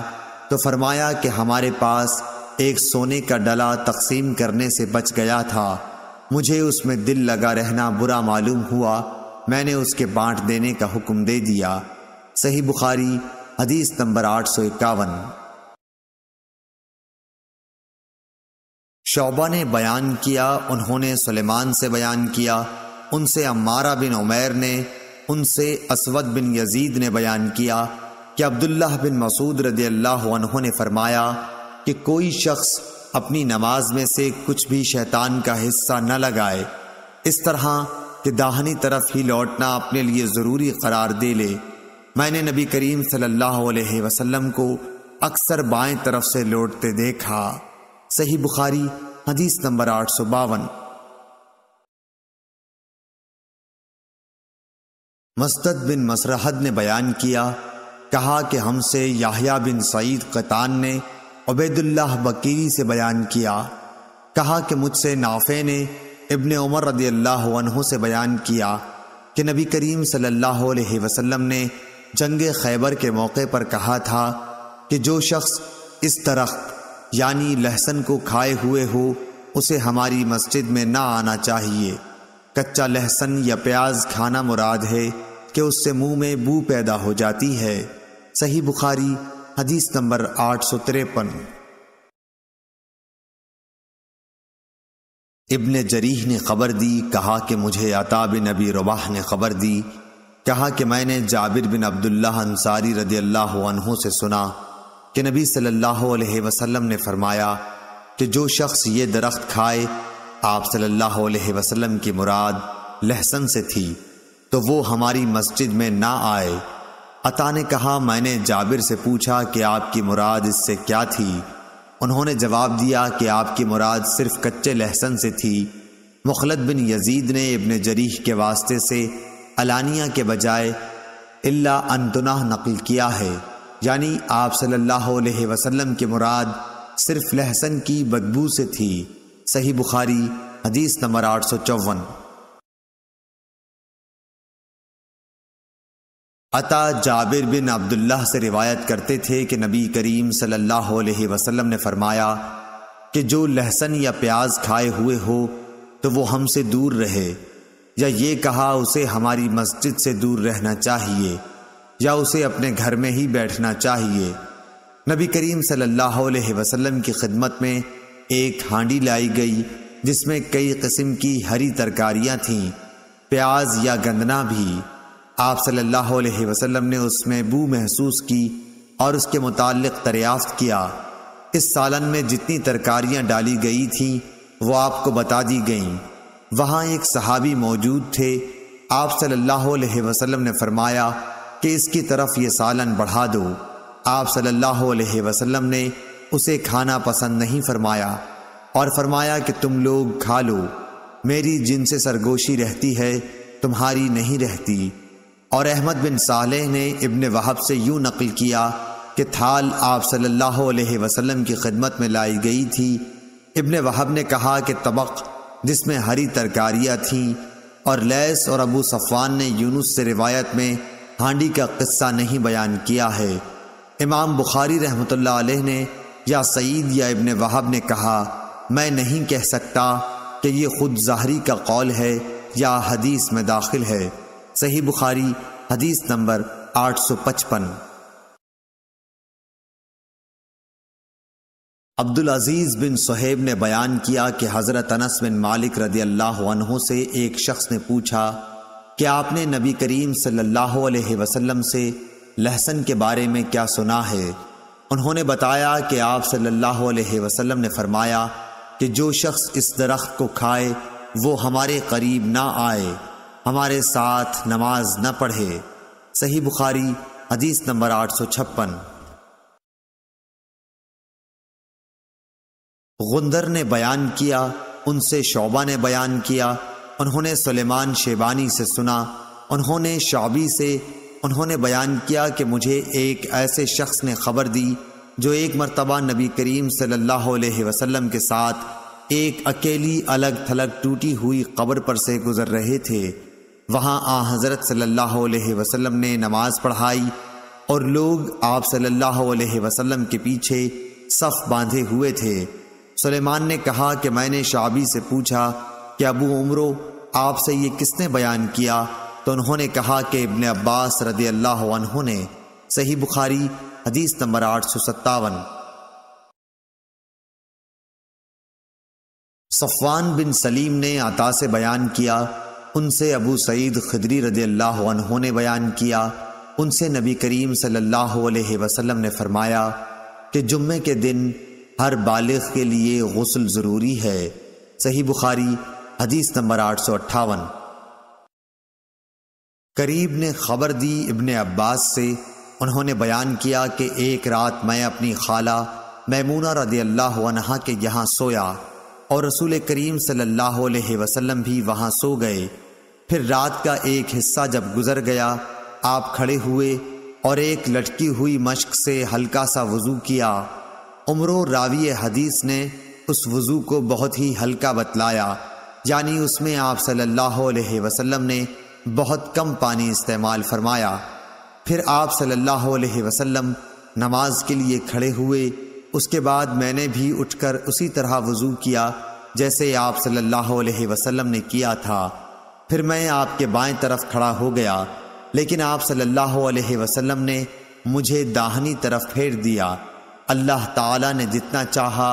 तो फरमाया कि हमारे पास एक सोने का डला तकसीम करने से बच गया था मुझे उसमें दिल लगा रहना बुरा मालूम हुआ मैंने उसके बांट देने का हुक्म दे दिया सही बुखारी हदीस नंबर आठ सौ इक्यावन शोबा ने बयान किया उन्होंने सुलेमान से बयान किया उनसे अम्मारा बिन उमैर ने उनसे असवद बिन यजीद ने बयान किया कि अब्दुल्ला बिन मसूद रदी अल्लाह ने फरमाया कि कोई शख्स अपनी नमाज में से कुछ भी शैतान का हिस्सा न लगाए इस तरह कि दाहनी तरफ ही लौटना अपने लिए ज़रूरी करार दे ले मैंने नबी करीम सल्लल्लाहु अलैहि वसल्लम को अक्सर बाएं तरफ से लौटते देखा सही बुखारी हदीस नंबर आठ सौ मस्तद बिन मसरहद ने बयान किया कहा कि हमसे याहिया बिन सईद कतान ने उबैदुल्लाह बकीरी से बयान किया कहा कि मुझसे नाफे ने इबन उमर रदी अल्लाह से बयान किया कि नबी करीम सल्लल्लाहु अलैहि वसल्लम ने जंग खैबर के मौके पर कहा था कि जो शख्स इस दरख्त यानी लहसन को खाए हुए हो उसे हमारी मस्जिद में ना आना चाहिए कच्चा लहसन या प्याज खाना मुराद है कि उससे मुंह में बू पैदा हो जाती है सही बुखारी हदीस नंबर आठ सौ तिरपन इबन जरीह ने खबर दी कहा कि मुझे अता बिन अबी रबाह ने खबर दी कहा कि मैंने जाबिर बिन अब्दुल्ला अंसारी रदी अल्लाह से सुना कि नबी सल्लल्लाहु अलैहि वसल्लम ने फरमाया कि जो शख्स ये दरख्त खाए आप सल्लल्लाहु अलैहि वसल्लम की मुराद लहसन से थी तो वो हमारी मस्जिद में ना आए अता ने कहा मैंने जाबिर से पूछा कि आपकी मुराद इससे क्या थी उन्होंने जवाब दिया कि आपकी मुराद सिर्फ कच्चे लहसन से थी मुखलत बिन यजीद ने इबन जरीह के वास्ते से अलानिया के बजाय अल्ला अनतनाह नकल किया है यानी आप सल्लल्लाहु अलैहि वसल्लम की मुराद सिर्फ लहसन की बदबू से थी सही बुखारी हदीस नंबर आठ सौ चौवन अता जाबिर बिन अब्दुल्लाह से रिवायत करते थे कि नबी करीम सल्लल्लाहु अलैहि वसल्लम ने फरमाया कि जो लहसन या प्याज खाए हुए हो तो वो हमसे दूर रहे या ये कहा उसे हमारी मस्जिद से दूर रहना चाहिए या उसे अपने घर में ही बैठना चाहिए नबी करीम सल्लल्लाहु अलैहि वसल्लम की खिदमत में एक हांडी लाई गई जिसमें कई किस्म की हरी तरकारियां थीं प्याज या गंदना भी आप सल्लल्लाहु अलैहि वसल्लम ने उसमें बू महसूस की और उसके मुतालिक दरियाफ्त किया इस सालन में जितनी तरकारियां डाली गई थीं वो आपको बता दी गईं वहाँ एक सहाबी मौजूद थे आप सल्लल्लाहु अलैहि वसल्लम ने फरमाया कि इसकी तरफ ये सालन बढ़ा दो आप सल्लल्लाहु अलैहि वसल्लम ने उसे खाना पसंद नहीं फरमाया और फरमाया कि तुम लोग खा लो मेरी जिनसे सरगोशी रहती है तुम्हारी नहीं रहती और अहमद बिन सालेह ने इब्ने वहब से यूं नकल किया कि थाल आप सल्लल्लाहु अलैहि वसल्लम की खिदमत में लाई गई थी इब्ने वहब ने कहा कि तबक जिसमें हरी तरकारियाँ थीं और लैस और अबू सफ़ान ने यूनुस से रिवायत में हांडी का किस्सा नहीं बयान किया है इमाम बुखारी रहमत ने या सईद या इबन वहाब ने कहा मैं नहीं कह सकता कि ये खुद जहरी का कौल है या हदीस में दाखिल है सही बुखारी हदीस नंबर पचपन अब्दुल अजीज बिन सहेब ने बयान किया कि हज़रत अनस बिन मालिक रदी अल्लाह से एक शख्स ने पूछा कि आपने नबी करीम सल्लल्लाहु अलैहि वसल्लम से लहसन के बारे में क्या सुना है उन्होंने बताया कि आप सल्लल्लाहु अलैहि वसल्लम ने फरमाया कि जो शख्स इस दरख्त को खाए वो हमारे करीब ना आए हमारे साथ नमाज न पढ़े सही बुखारी हदीस नंबर आठ सौ छप्पन गुंदर ने बयान किया उनसे शोबा ने बयान किया उन्होंने सुलेमान शेबानी से सुना उन्होंने शाबी से उन्होंने बयान किया कि मुझे एक ऐसे शख्स ने खबर दी जो एक मरतबा नबी करीम सल्लल्लाहु अलैहि वसल्लम के साथ एक अकेली अलग थलग टूटी हुई कब्र पर से गुजर रहे थे वहाँ आ हज़रत सल्लल्लाहु अलैहि वसल्लम ने नमाज पढ़ाई और लोग आप सल्लल्लाहु अलैहि वसल्लम के पीछे सफ़ बांधे हुए थे सुलेमान ने कहा कि मैंने शाबी से पूछा कि अबू उम्रो आपसे ये किसने बयान किया तो उन्होंने कहा कि इबन अब्बास रदी अल्लाह ने सही बुखारी हदीस नंबर आठ सौ सत्तावन सफ़वान बिन सलीम ने आता से बयान किया उनसे अबू सईद खदरी रदी अल्लाह ने बयान किया उनसे नबी करीम सल्लल्लाहु अलैहि वसल्लम ने फरमाया कि जुम्मे के दिन हर बालिग के लिए गसल ज़रूरी है सही बुखारी हदीस नंबर आठ सौ अट्ठावन करीब ने खबर दी इबन अब्बास से उन्होंने बयान किया कि एक रात मैं अपनी खाला मैमूना रदी अल्लाह के यहाँ सोया और रसूल करीम सल्लल्लाहु अलैहि वसल्लम भी वहाँ सो गए फिर रात का एक हिस्सा जब गुजर गया आप खड़े हुए और एक लटकी हुई मश्क से हल्का सा वज़ू किया उम्र रावी हदीस ने उस वज़ू को बहुत ही हल्का बतलाया यानी उसमें आप सल्लल्लाहु अलैहि वसल्लम ने बहुत कम पानी इस्तेमाल फरमाया फिर आप सल्लल्लाहु अलैहि वसल्लम नमाज के लिए खड़े हुए उसके बाद मैंने भी उठकर उसी तरह वज़ू किया जैसे आप सल्लल्लाहु अलैहि वसल्लम ने किया था फिर मैं आपके बाएं तरफ खड़ा हो गया लेकिन आप सल्लल्लाहु अलैहि वसल्लम ने मुझे दाहनी तरफ फेर दिया अल्लाह ताला ने जितना चाहा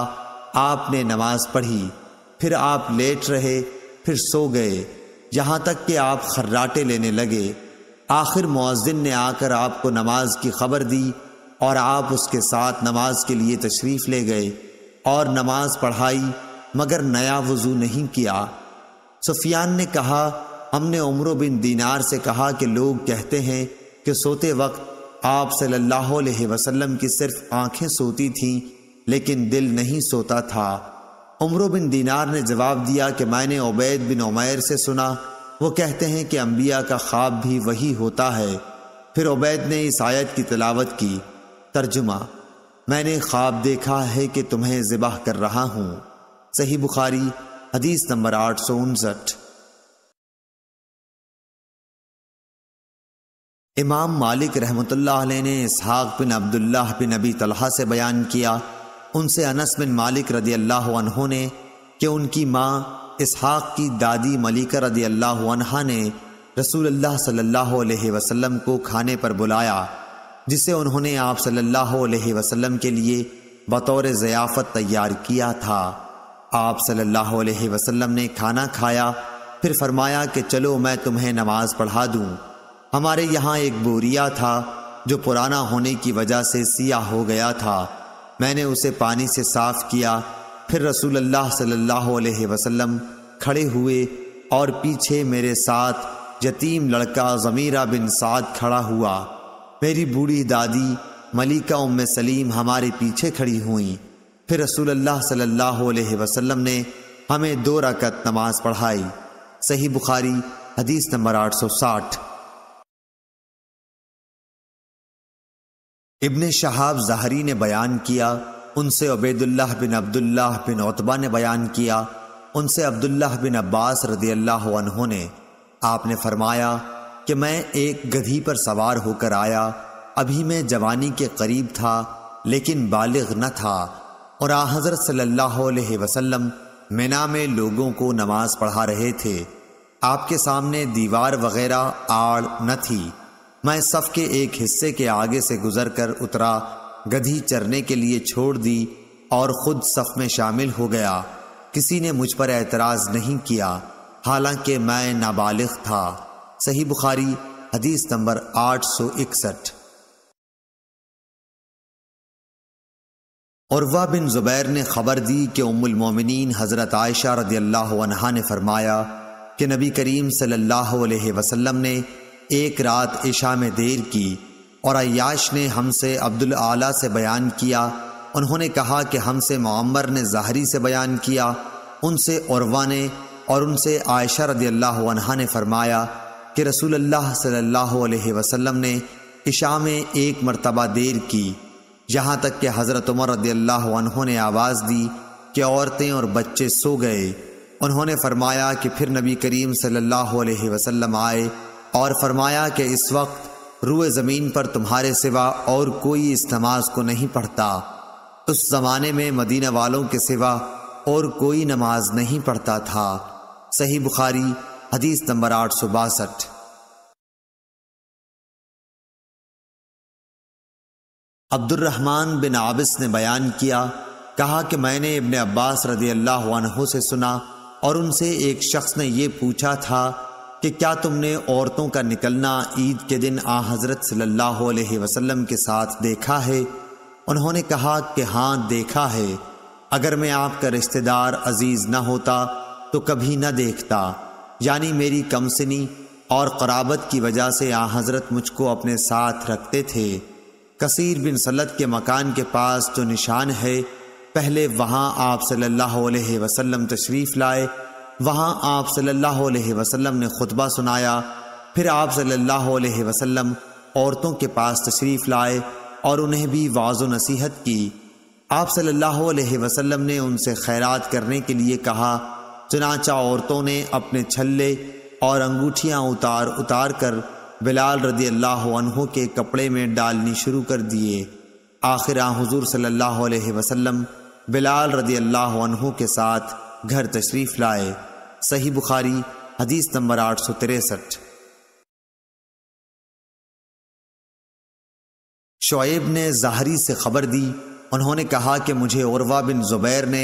आपने नमाज पढ़ी फिर आप लेट रहे फिर सो गए यहाँ तक कि आप खर्राटे लेने लगे आखिर मुआजिन ने आकर आपको नमाज की खबर दी और आप उसके साथ नमाज के लिए तशरीफ़ ले गए और नमाज पढ़ाई मगर नया वज़ू नहीं किया सुफियान ने कहा हमने उम्र बिन दीनार से कहा कि लोग कहते हैं कि सोते वक्त आप सल्लल्लाहु अलैहि वसल्लम की सिर्फ आंखें सोती थीं लेकिन दिल नहीं सोता था उमर बिन दीनार ने जवाब दिया कि मैंने उबैद बिन उमैर से सुना वो कहते हैं कि अम्बिया का ख्वाब भी वही होता है फिर उबैद ने इस आयत की तलावत की तर्जुमा मैंने ख्वाब देखा है कि तुम्हें ज़िबाह कर रहा हूँ सही बुखारी हदीस नंबर आठ सौ उनसठ इमाम मालिक रहमतुल्लाह ने इसहाक बिन अब्दुल्लाह बिन अबी तलहा से बयान किया उनसे अनस बिन मालिक रदी अल्लाह ने कि उनकी माँ इसहाक की दादी मलिका रदी अल्लाह ने रसूल अल्लाह सल्लल्लाहु अलैहि वसल्लम को खाने पर बुलाया जिसे उन्होंने आप सल्लल्लाहु अलैहि वसल्लम के लिए बतौर ज़याफ़त तैयार किया था आप सल्लल्लाहु अलैहि वसल्लम ने खाना खाया फिर फरमाया कि चलो मैं तुम्हें नमाज पढ़ा दूँ हमारे यहाँ एक बोरिया था जो पुराना होने की वजह से सियाह हो गया था मैंने उसे पानी से साफ किया फिर रसूल अल्लाह सल्लल्लाहु अलैहि वसल्लम खड़े हुए और पीछे मेरे साथ यतीम लड़का ज़मीरा बिन साद खड़ा हुआ मेरी बूढ़ी दादी मलिका उम सलीम हमारे पीछे खड़ी हुई फिर रसूल अल्लाह सल्लल्लाहु अलैहि वसल्लम ने हमें दो रकत नमाज पढ़ाई सही बुखारी हदीस नंबर साठ इब्ने शहाब जहरी ने बयान किया उनसे अबैदुल्लाह बिन अब्दुल्लाह बिन ओतबा ने बयान किया उनसे अब्दुल्लाह बिन अब्बास रदी अल्लाह ने आपने फरमाया कि मैं एक गधी पर सवार होकर आया अभी मैं जवानी के करीब था लेकिन बालिग न था और आ हज़रत सल्लल्लाहु अलैहि वसल्लम में लोगों को नमाज पढ़ा रहे थे आपके सामने दीवार वगैरह आड़ न थी मैं सफ के एक हिस्से के आगे से गुजरकर उतरा गधी चरने के लिए छोड़ दी और खुद सफ में शामिल हो गया किसी ने मुझ पर एतराज नहीं किया हालांकि मैं नाबालिग था सही बुखारी हदीस नंबर आठ सौ इकसठ और वह बिन जुबैर ने खबर दी कि उम्मुल मोमिनीन हज़रत आयशा रदी अल्लाह ने फरमाया कि नबी करीम सल्लल्लाहु अलैहि वसल्लम ने एक रात ईशा में देर की और अयाश ने हमसे अब्दुल आला से बयान किया उन्होंने कहा कि हमसे मम्मर ने जहरी से बयान किया उनसे औरवा ने और उनसे आयशा रदी अल्लाह ने फरमाया कि रसूल अल्लाह सल्लल्लाहु अलैहि वसल्लम ने इशा में एक मरतबा देर की यहाँ तक कि हज़रत उमर रदी अल्लाह ने आवाज़ दी कि औरतें और बच्चे सो गए उन्होंने फरमाया कि फिर नबी करीम सल्लल्लाहु अलैहि वसल्लम आए और फरमाया कि इस वक्त रुए ज़मीन पर तुम्हारे सिवा और कोई इस नमाज को नहीं पढ़ता उस ज़माने में मदीना वालों के सिवा और कोई नमाज नहीं पढ़ता था सही बुखारी हदीस नंबर आठ सौ बासठ अब्दुलरहमान बिन आबिस ने बयान किया कहा कि मैंने इबन अब्बास रदी अल्लाह से सुना और उनसे एक शख्स ने यह पूछा था कि क्या तुमने औरतों का निकलना ईद के दिन आ हज़रत सल्लल्लाहु अलैहि वसल्लम के साथ देखा है उन्होंने कहा कि हाँ देखा है अगर मैं आपका रिश्तेदार अजीज़ ना होता तो कभी ना देखता यानी मेरी कमसनी और कराबत की वजह से आ हज़रत मुझको अपने साथ रखते थे कसीर बिन सलत के मकान के पास जो निशान है पहले वहाँ आप सल्लल्लाहु अलैहि वसल्लम तशरीफ़ लाए वहाँ आप सल्लल्लाहु अलैहि वसल्लम ने खुतबा सुनाया फिर आप सल्लल्लाहु अलैहि वसल्लम औरतों के पास तशरीफ़ लाए और उन्हें भी वाज नसीहत की आप सल्लल्लाहु अलैहि वसल्लम ने उनसे खैरात करने के लिए कहा चुनाचा औरतों ने अपने छल्ले और अंगूठियाँ उतार उतार कर बिलाल रदी अल्लाह के कपड़े में डालनी शुरू कर दिए आखिर हजूर सल्लल्लाहु अलैहि वसल्लम बिलाल रदी अल्लाह के साथ घर तशरीफ़ लाए सही बुखारी हदीस नंबर आठ सौ तिरसठ शोएब ने जहरी से खबर दी उन्होंने कहा कि मुझे उर्वा बिन जुबैर ने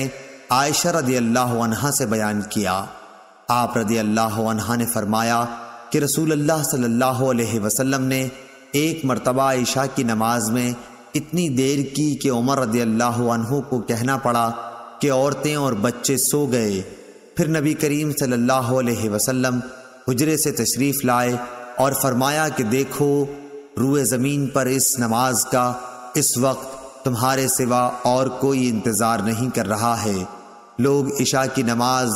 आयशा रदी अल्लाह से बयान किया आप रदी अल्लाह ने फरमाया कि रसूल अल्लाह सल्लल्लाहु अलैहि वसल्लम ने एक मरतबा आयशा की नमाज में इतनी देर की कि उमर रदी अल्लाह को कहना पड़ा कि औरतें और बच्चे सो गए फिर नबी करीम सल्लल्लाहु अलैहि वसल्लम हजरे से तशरीफ़ लाए और फरमाया कि देखो रूए ज़मीन पर इस नमाज का इस वक्त तुम्हारे सिवा और कोई इंतज़ार नहीं कर रहा है लोग इशा की नमाज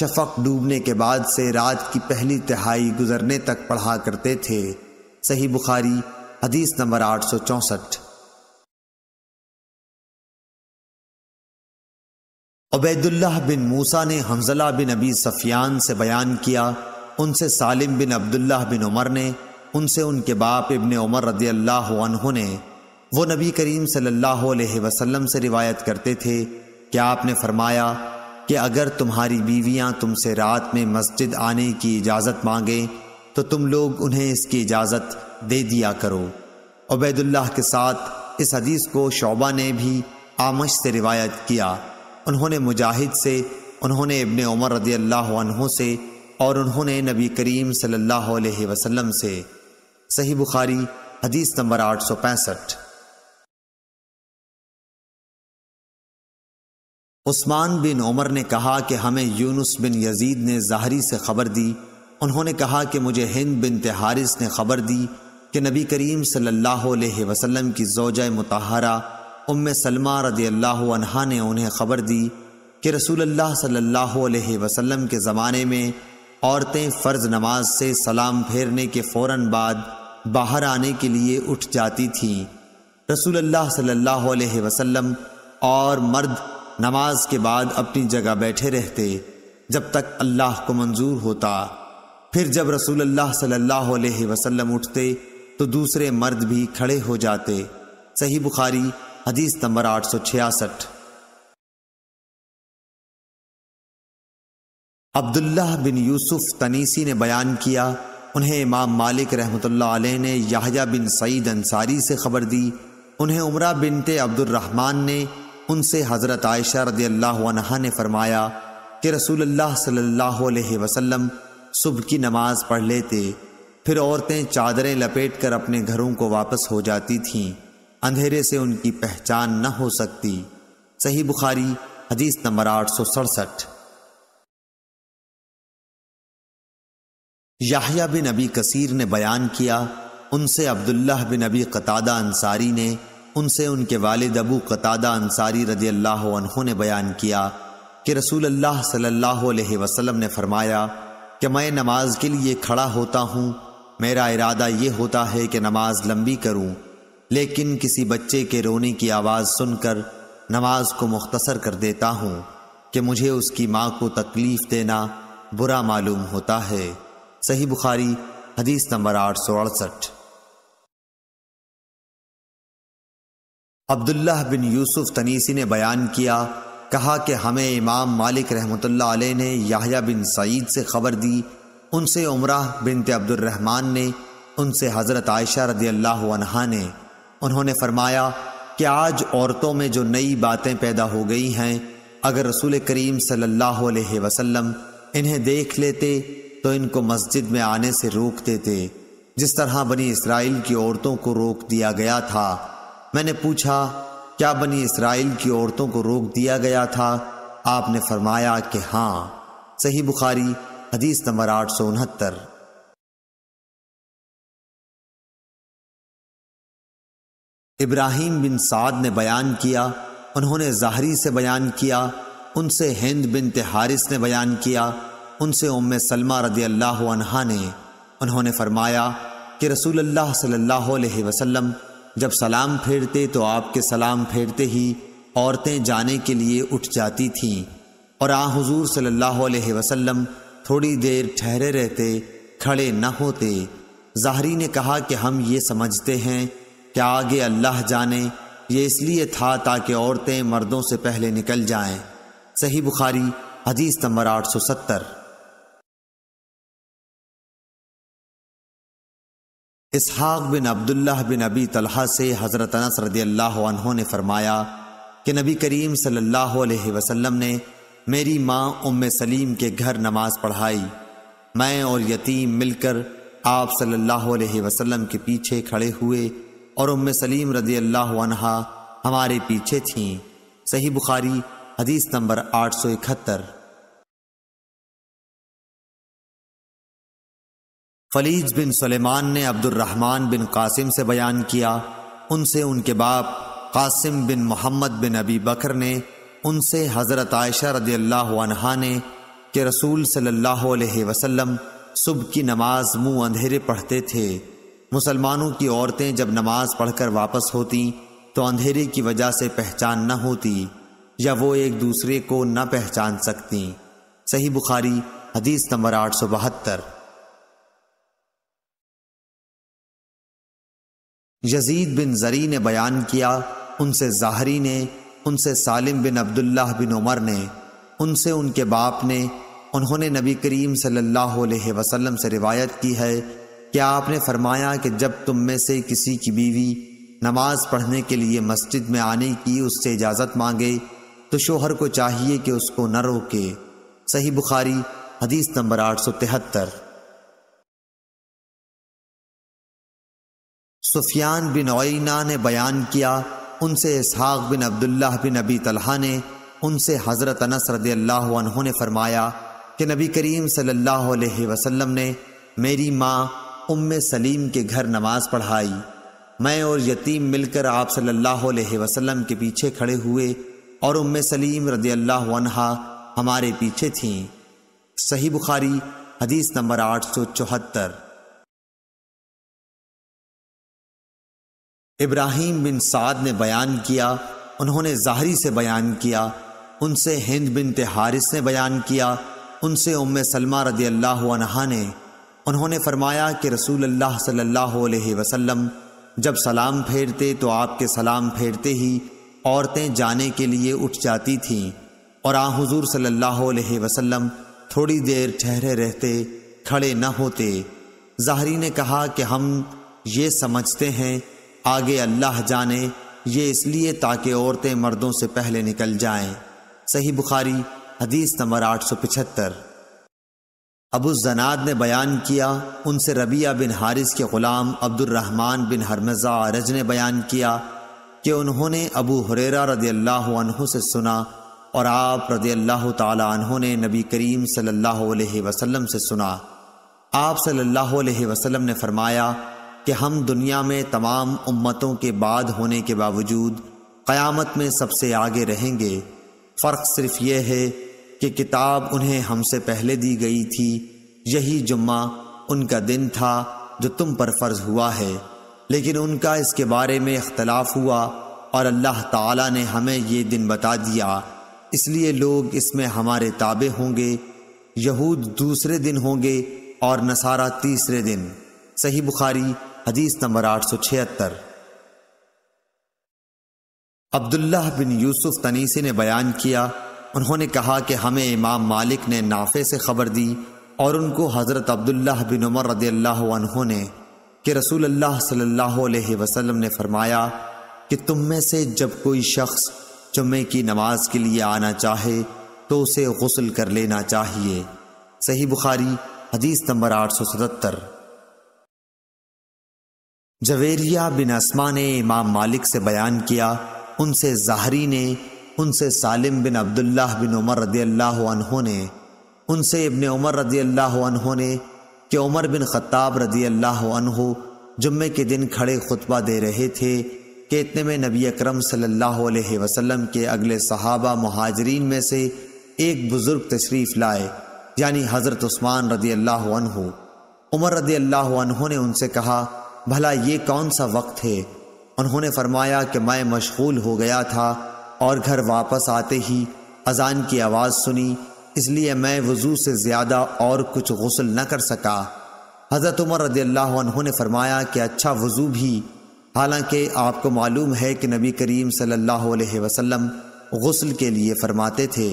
शफक डूबने के बाद से रात की पहली तिहाई गुजरने तक पढ़ा करते थे सही बुखारी हदीस नंबर आठ सौ चौंसठ अबैदुल्लाह बिन मूसा ने हमजला बिन अबी सफियान से बयान किया उनसे सालिम बिन अब्दुल्ला बिन उमर ने उनसे उनके बाप इबन उमर रदी अल्लाह ने वो नबी करीम सल्लाम से रिवायत करते थे कि आपने फरमाया कि अगर तुम्हारी बीवियां तुमसे रात में मस्जिद आने की इजाज़त मांगें तो तुम लोग उन्हें इसकी इजाज़त दे दिया करो उबैदुल्लाह के साथ इस हदीस को शोबा ने भी आमश से रिवायत किया उन्होंने मुजाहिद से उन्होंने इबन उमर रदी अल्लाह से और उन्होंने नबी करीम सल्लल्लाहु अलैहि वसल्लम से सही बुखारी हदीस नंबर आठ सौ पैंसठ उस्मान बिन उमर ने कहा कि हमें यूनुस बिन यजीद ने ज़ाहरी से खबर दी उन्होंने कहा कि मुझे हिंद बिन तिहारिस ने खबर दी कि नबी करीम सल्लल्लाहु अलैहि वसल्लम की जोजा मुताहरा उम्म सलमा रदी अल्लाह ने उन्हें ख़बर दी कि रसूल अल्लाह सल्लल्लाहु अलैहि वसल्लम के ज़माने में औरतें फ़र्ज नमाज से सलाम फेरने के फ़ौर बाद बाहर आने के लिए उठ जाती थीं रसूल अल्लाह सल्लल्लाहु अलैहि वसल्लम और मर्द नमाज के बाद अपनी जगह बैठे रहते जब तक अल्लाह को मंजूर होता फिर जब रसूल अल्लाह सल्लल्लाहु अलैहि वसल्लम उठते तो दूसरे मर्द भी खड़े हो जाते सही बुखारी हदीस नंबर आठ सौ छियासठ अब्दुल्लाह बिन यूसुफ तनीसी ने बयान किया उन्हें इमाम मालिक रहमत ने याहिया बिन सईद अंसारी से खबर दी उन्हें उमरा बिनते अब्दुलरहमान ने उनसे हज़रत आयशा रदी अल्लाह ने फरमाया कि रसूल सल्लल्लाहु अलैहि वसल्लम सुबह की नमाज पढ़ लेते फिर औरतें चादरें लपेट कर अपने घरों को वापस हो जाती थीं अंधेरे से उनकी पहचान न हो सकती सही बुखारी हदीस नंबर आठ सौ सड़सठ याहिया बिन अबी कसीर ने बयान किया उनसे अब्दुल्लाह बिन अबी कतादा अंसारी ने उनसे उनके वालिद अबू कतादा अंसारी रजी अल्लाह ने बयान किया कि रसूल अल्लाह सल्लल्लाहु अलैहि वसल्लम ने फरमाया कि मैं नमाज के लिए खड़ा होता हूँ मेरा इरादा ये होता है कि नमाज लंबी करूँ लेकिन किसी बच्चे के रोने की आवाज़ सुनकर नमाज को मुख्तसर कर देता हूँ कि मुझे उसकी माँ को तकलीफ देना बुरा मालूम होता है सही बुखारी हदीस नंबर आठ सौ अड़सठ अब्दुल्ला बिन यूसुफ तनीसी ने बयान किया कहा कि हमें इमाम मालिक रहमतुल्लाह अलैह ने याहिया बिन सईद से खबर दी उनसे बिन बिनते अब्दुलरहमान ने उनसे हज़रत आयशा रदी अल्लाह ने उन्होंने फरमाया कि आज औरतों में जो नई बातें पैदा हो गई हैं अगर रसूल करीम सल्लल्लाहु अलैहि वसल्लम इन्हें देख लेते तो इनको मस्जिद में आने से रोक देते जिस तरह बनी इसराइल की औरतों को रोक दिया गया था मैंने पूछा क्या बनी इसराइल की औरतों को रोक दिया गया था आपने फरमाया कि हाँ सही बुखारी हदीस नंबर आठ सौ उनहत्तर इब्राहिम बिन साद ने बयान किया उन्होंने ज़ाहरी से बयान किया उनसे हिंद बिन तिहारिस ने बयान किया उनसे उम सलमा रदी अल्लाह ने उन्होंने फरमाया कि रसूल अल्लाह सल्लल्लाहु अलैहि वसल्लम जब सलाम फेरते तो आपके सलाम फेरते ही औरतें जाने के लिए उठ जाती थीं और आ हजूर सल्लल्लाहु अलैहि वसल्लम थोड़ी देर ठहरे रहते खड़े न होते ज़ाहरी ने कहा कि हम ये समझते हैं क्या आगे अल्लाह जाने ये इसलिए था ताकि औरतें मर्दों से पहले निकल जाएं। सही बुखारी हदीस नंबर आठ सौ सत्तर इसहाक बिन अब्दुल्लाह बिन अबी तलहा से हज़रत अनस रदी अल्लाह ने फरमाया कि नबी करीम सल्लल्लाहु अलैहि वसल्लम ने मेरी माँ उम सलीम के घर नमाज पढ़ाई मैं और यतीम मिलकर आप सल्लल्लाहु अलैहि वसल्लम के पीछे खड़े हुए और उम सलीम रजी अल्लाह अनहा हमारे पीछे थीं सही बुखारी हदीस नंबर आठ सौ इकहत्तर फलीज बिन सलेमान ने अब्दुलरहमान बिन कासिम से बयान किया उनसे उनके बाप कासिम बिन मोहम्मद बिन अबी बकर ने उनसे हज़रत आयशा रदी अल्लाह अनहा ने कि रसूल सल्लल्लाहु अलैहि वसल्लम सुबह की नमाज मुंह अंधेरे पढ़ते थे मुसलमानों की औरतें जब नमाज पढ़कर वापस होती तो अंधेरे की वजह से पहचान न होती या वो एक दूसरे को न पहचान सकती सही बुखारी हदीस नंबर आठ सौ बहत्तर यजीद बिन जरी ने बयान किया उनसे जाहरी ने उनसे सालिम बिन अब्दुल्लाह बिन उमर ने उनसे उनके बाप ने उन्होंने नबी करीम सल्लल्लाहु अलैहि वसल्लम से रिवायत की है क्या आपने फरमाया कि जब तुम में से किसी की बीवी नमाज पढ़ने के लिए मस्जिद में आने की उससे इजाज़त मांगे तो शोहर को चाहिए कि उसको न रोके सही बुखारी हदीस नंबर आठ सौ तिहत्तर सुफियान बिन ओना ने बयान किया उनसे इसहाक बिन अब्दुल्ला बिन अबी तलहा ने उनसे हज़रत अनस रदी अल्लाह ने फरमाया कि नबी करीम सल्लल्लाहु अलैहि वसल्लम ने मेरी माँ उम्म सलीम के घर नमाज पढ़ाई मैं और यतीम मिलकर आप सल्लल्लाहु अलैहि वसल्लम के पीछे खड़े हुए और उम्म सलीम रदी अल्लाह अनहा हमारे पीछे थीं सही बुखारी हदीस नंबर आठ सौ चौहत्तर इब्राहिम बिन साद ने बयान किया उन्होंने ज़ाहरी से बयान किया उनसे हिंद बिन तिहारिस ने बयान किया उनसे उम्म सलमा रदी अल्लाह ने उन्होंने फरमाया कि रसूल अल्लाह सल्लल्लाहु अलैहि वसल्लम जब सलाम फेरते तो आपके सलाम फेरते ही औरतें जाने के लिए उठ जाती थीं और आ हुजूर सल्लल्लाहु अलैहि वसल्लम थोड़ी देर ठहरे रहते खड़े न होते जहरी ने कहा कि हम ये समझते हैं आगे अल्लाह जाने ये इसलिए ताकि औरतें मर्दों से पहले निकल जाएं। सही बुखारी हदीस नंबर आठ सौ पिछहत्तर अबू जनाद ने बयान किया उनसे रबिया बिन हारिस के ग़ुलाम अब्दुलरहमान बिन हरमज़ा रज ने बयान किया कि उन्होंने अबू हुरेरा रदी अल्लाह से सुना और आप रदी अल्लाह तहों ने नबी करीम सल्लल्लाहु अलैहि वसल्लम से सुना आप सल्लल्लाहु अलैहि वसल्लम ने फरमाया कि हम दुनिया में तमाम उम्मतों के बाद होने के बावजूद क़यामत में सबसे आगे रहेंगे फ़र्क सिर्फ यह है कि किताब उन्हें हमसे पहले दी गई थी यही जुम्मा उनका दिन था जो तुम पर फर्ज हुआ है लेकिन उनका इसके बारे में इख्तलाफ हुआ और अल्लाह ताला ने हमें ये दिन बता दिया इसलिए लोग इसमें हमारे ताबे होंगे यहूद दूसरे दिन होंगे और नसारा तीसरे दिन सही बुखारी हदीस नंबर आठ सौ छिहत्तर अब्दुल्ला बिन यूसुफ तनीसी ने बयान किया उन्होंने कहा कि हमें इमाम मालिक ने नाफे से खबर दी और उनको हज़रत अब्दुल्ला बिन उमर रदी अल्लाह ने कि रसूल अल्लाह सल्लल्लाहु अलैहि वसल्लम ने फरमाया कि तुम में से जब कोई शख्स जुम्मे की नमाज के लिए आना चाहे तो उसे गसल कर लेना चाहिए सही बुखारी हदीस नंबर आठ सौ सतहत्तर जवेरिया बिन असमा ने इमाम मालिक से बयान किया उनसे जाहरी ने उनसे सालिम बिन अब्दुल्लाह बिन उमर रदी अल्लाह ने उनसे इबन उमर रदी अल्लाह ने कि उमर बिन ख़त्ताब रदी अल्लाह जुम्मे के दिन खड़े खुतबा दे रहे थे कि इतने में नबी अक्रम सम के अगले सहाबा महाजरीन में से एक बुज़ुर्ग तशरीफ़ लाए यानी हज़रत उस्मान रदी अल्लाह उमर रदी अल्लाह ने उनसे कहा भला ये कौन सा वक्त है उन्होंने फरमाया कि मैं मशगूल हो गया था और घर वापस आते ही अजान की आवाज़ सुनी इसलिए मैं वज़ू से ज़्यादा और कुछ गसल न कर सका हज़रत उमर अल्लाह ने फरमाया कि अच्छा वज़ू भी हालांकि आपको मालूम है कि नबी करीम सल्लल्लाहु अलैहि वसल्लम गसल के लिए फरमाते थे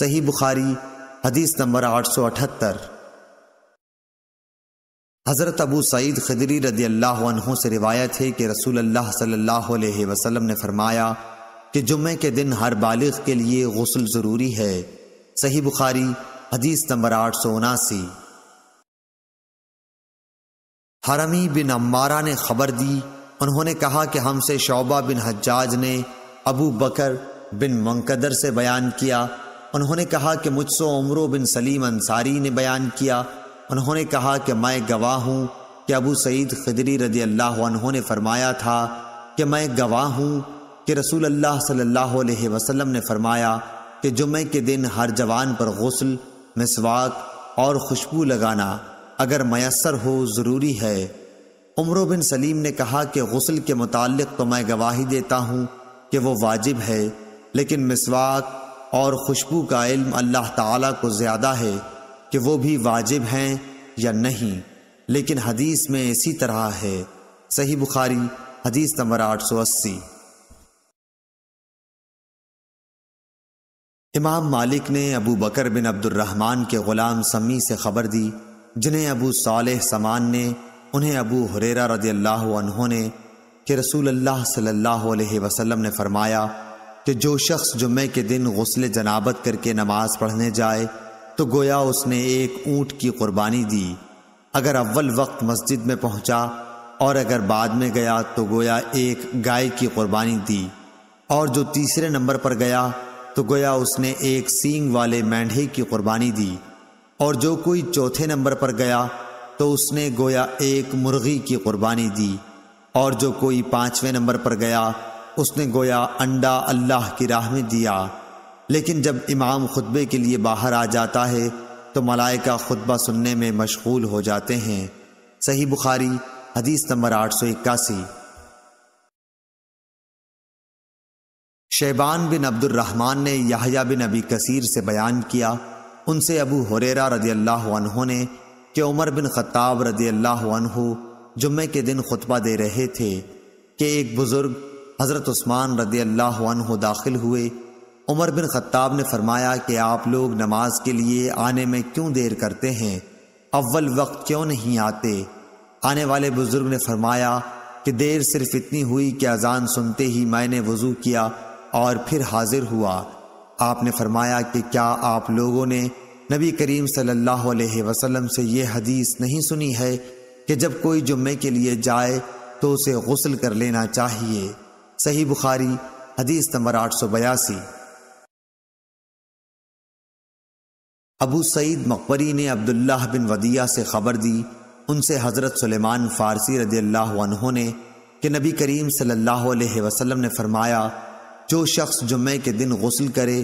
सही बुखारी हदीस नंबर आठ सौ अठहत्तर हज़रत अबू सईद खदरी रदी अल्लाह से रिवायत है कि रसूल अल्लाह सल्लल्लाहु अलैहि वसल्लम ने फरमाया कि जुम्मे के दिन हर बालिग के लिए गसल ज़रूरी है सही बुखारी हदीस नंबर आठ सौ उनासी हरमी बिन अम्बारा ने खबर दी उन्होंने कहा कि हमसे शोबा बिन हज्जाज ने अबू बकर बिन मंकदर से बयान किया उन्होंने कहा कि मुझसे उमरो बिन सलीम अंसारी ने बयान किया उन्होंने कहा कि मैं गवाह हूँ कि अबू सईद खदरी रदी अल्लाह ने फरमाया था कि मैं गवाह हूँ कि रसूल अल्लाह सल्लल्लाहु अलैहि वसल्लम ने फरमाया कि जुमे के दिन हर जवान पर गसल मिसवाक और खुशबू लगाना अगर मैसर हो ज़रूरी है उम्र बिन सलीम ने कहा कि गसल के मुतालिक तो मैं गवाही देता हूँ कि वो वाजिब है लेकिन मिसवाक और खुशबू का इल्म अल्लाह ताला को ज़्यादा है कि वो भी वाजिब हैं या नहीं लेकिन हदीस में इसी तरह है सही बुखारी हदीस नंबर आठ सौ अस्सी इमाम मालिक ने अबू बकर बिन अब्दुलरहमान के ग़ुलाम समी से ख़बर दी जिन्हें अबू साल समान ने उन्हें अबू हुरेरा रजी अल्लाह ने कि रसूल अल्लाह सल्लल्लाहु अलैहि वसल्लम ने फरमाया कि जो शख्स जुम्मे के दिन गसल जनाबत करके नमाज पढ़ने जाए तो गोया उसने एक ऊँट की कुर्बानी दी अगर अव्वल वक्त मस्जिद में पहुँचा और अगर बाद में गया तो गोया एक गाय की कुर्बानी दी और जो तीसरे नंबर पर गया तो गोया उसने एक सींग वाले मेंढे की कुर्बानी दी और जो कोई चौथे नंबर पर गया तो उसने गोया एक मुर्गी की कुर्बानी दी और जो कोई पांचवें नंबर पर गया उसने गोया अंडा अल्लाह की राह में दिया लेकिन जब इमाम खुतबे के लिए बाहर आ जाता है तो मलाइका खुतबा सुनने में मशगूल हो जाते हैं सही बुखारी हदीस नंबर आठ सौ इक्यासी शैबान बिन अब्दुलरहमान ने याहया बिन अबी कसीर से बयान किया उनसे अबू हुरेरा रजी अल्लाह ने कि उमर बिन खत्ताब रजी अल्लाह जुम्मे के दिन खुतबा दे रहे थे कि एक बुज़ुर्ग हज़रत उस्मान रजी अल्लाह दाखिल हुए उमर बिन खत्ताब ने फरमाया कि आप लोग नमाज के लिए आने में क्यों देर करते हैं अव्वल वक्त क्यों नहीं आते आने वाले बुज़ुर्ग ने फरमाया कि देर सिर्फ इतनी हुई कि अजान सुनते ही मैंने वज़ू किया और फिर हाजिर हुआ आपने फरमाया कि क्या आप लोगों ने नबी करीम सल्लल्लाहु अलैहि वसल्लम से यह हदीस नहीं सुनी है कि जब कोई जुम्मे के लिए जाए तो उसे गसल कर लेना चाहिए सही बुखारी हदीस नंबर आठ सौ बयासी अबू सईद मकबरी ने अब्दुल्लाह बिन वदिया से खबर दी उनसे हज़रत सुलेमान फ़ारसी रदी ने कि नबी करीम सल्लल्लाहु अलैहि वसल्लम ने फरमाया जो शख्स जुम्मे के दिन गसल करे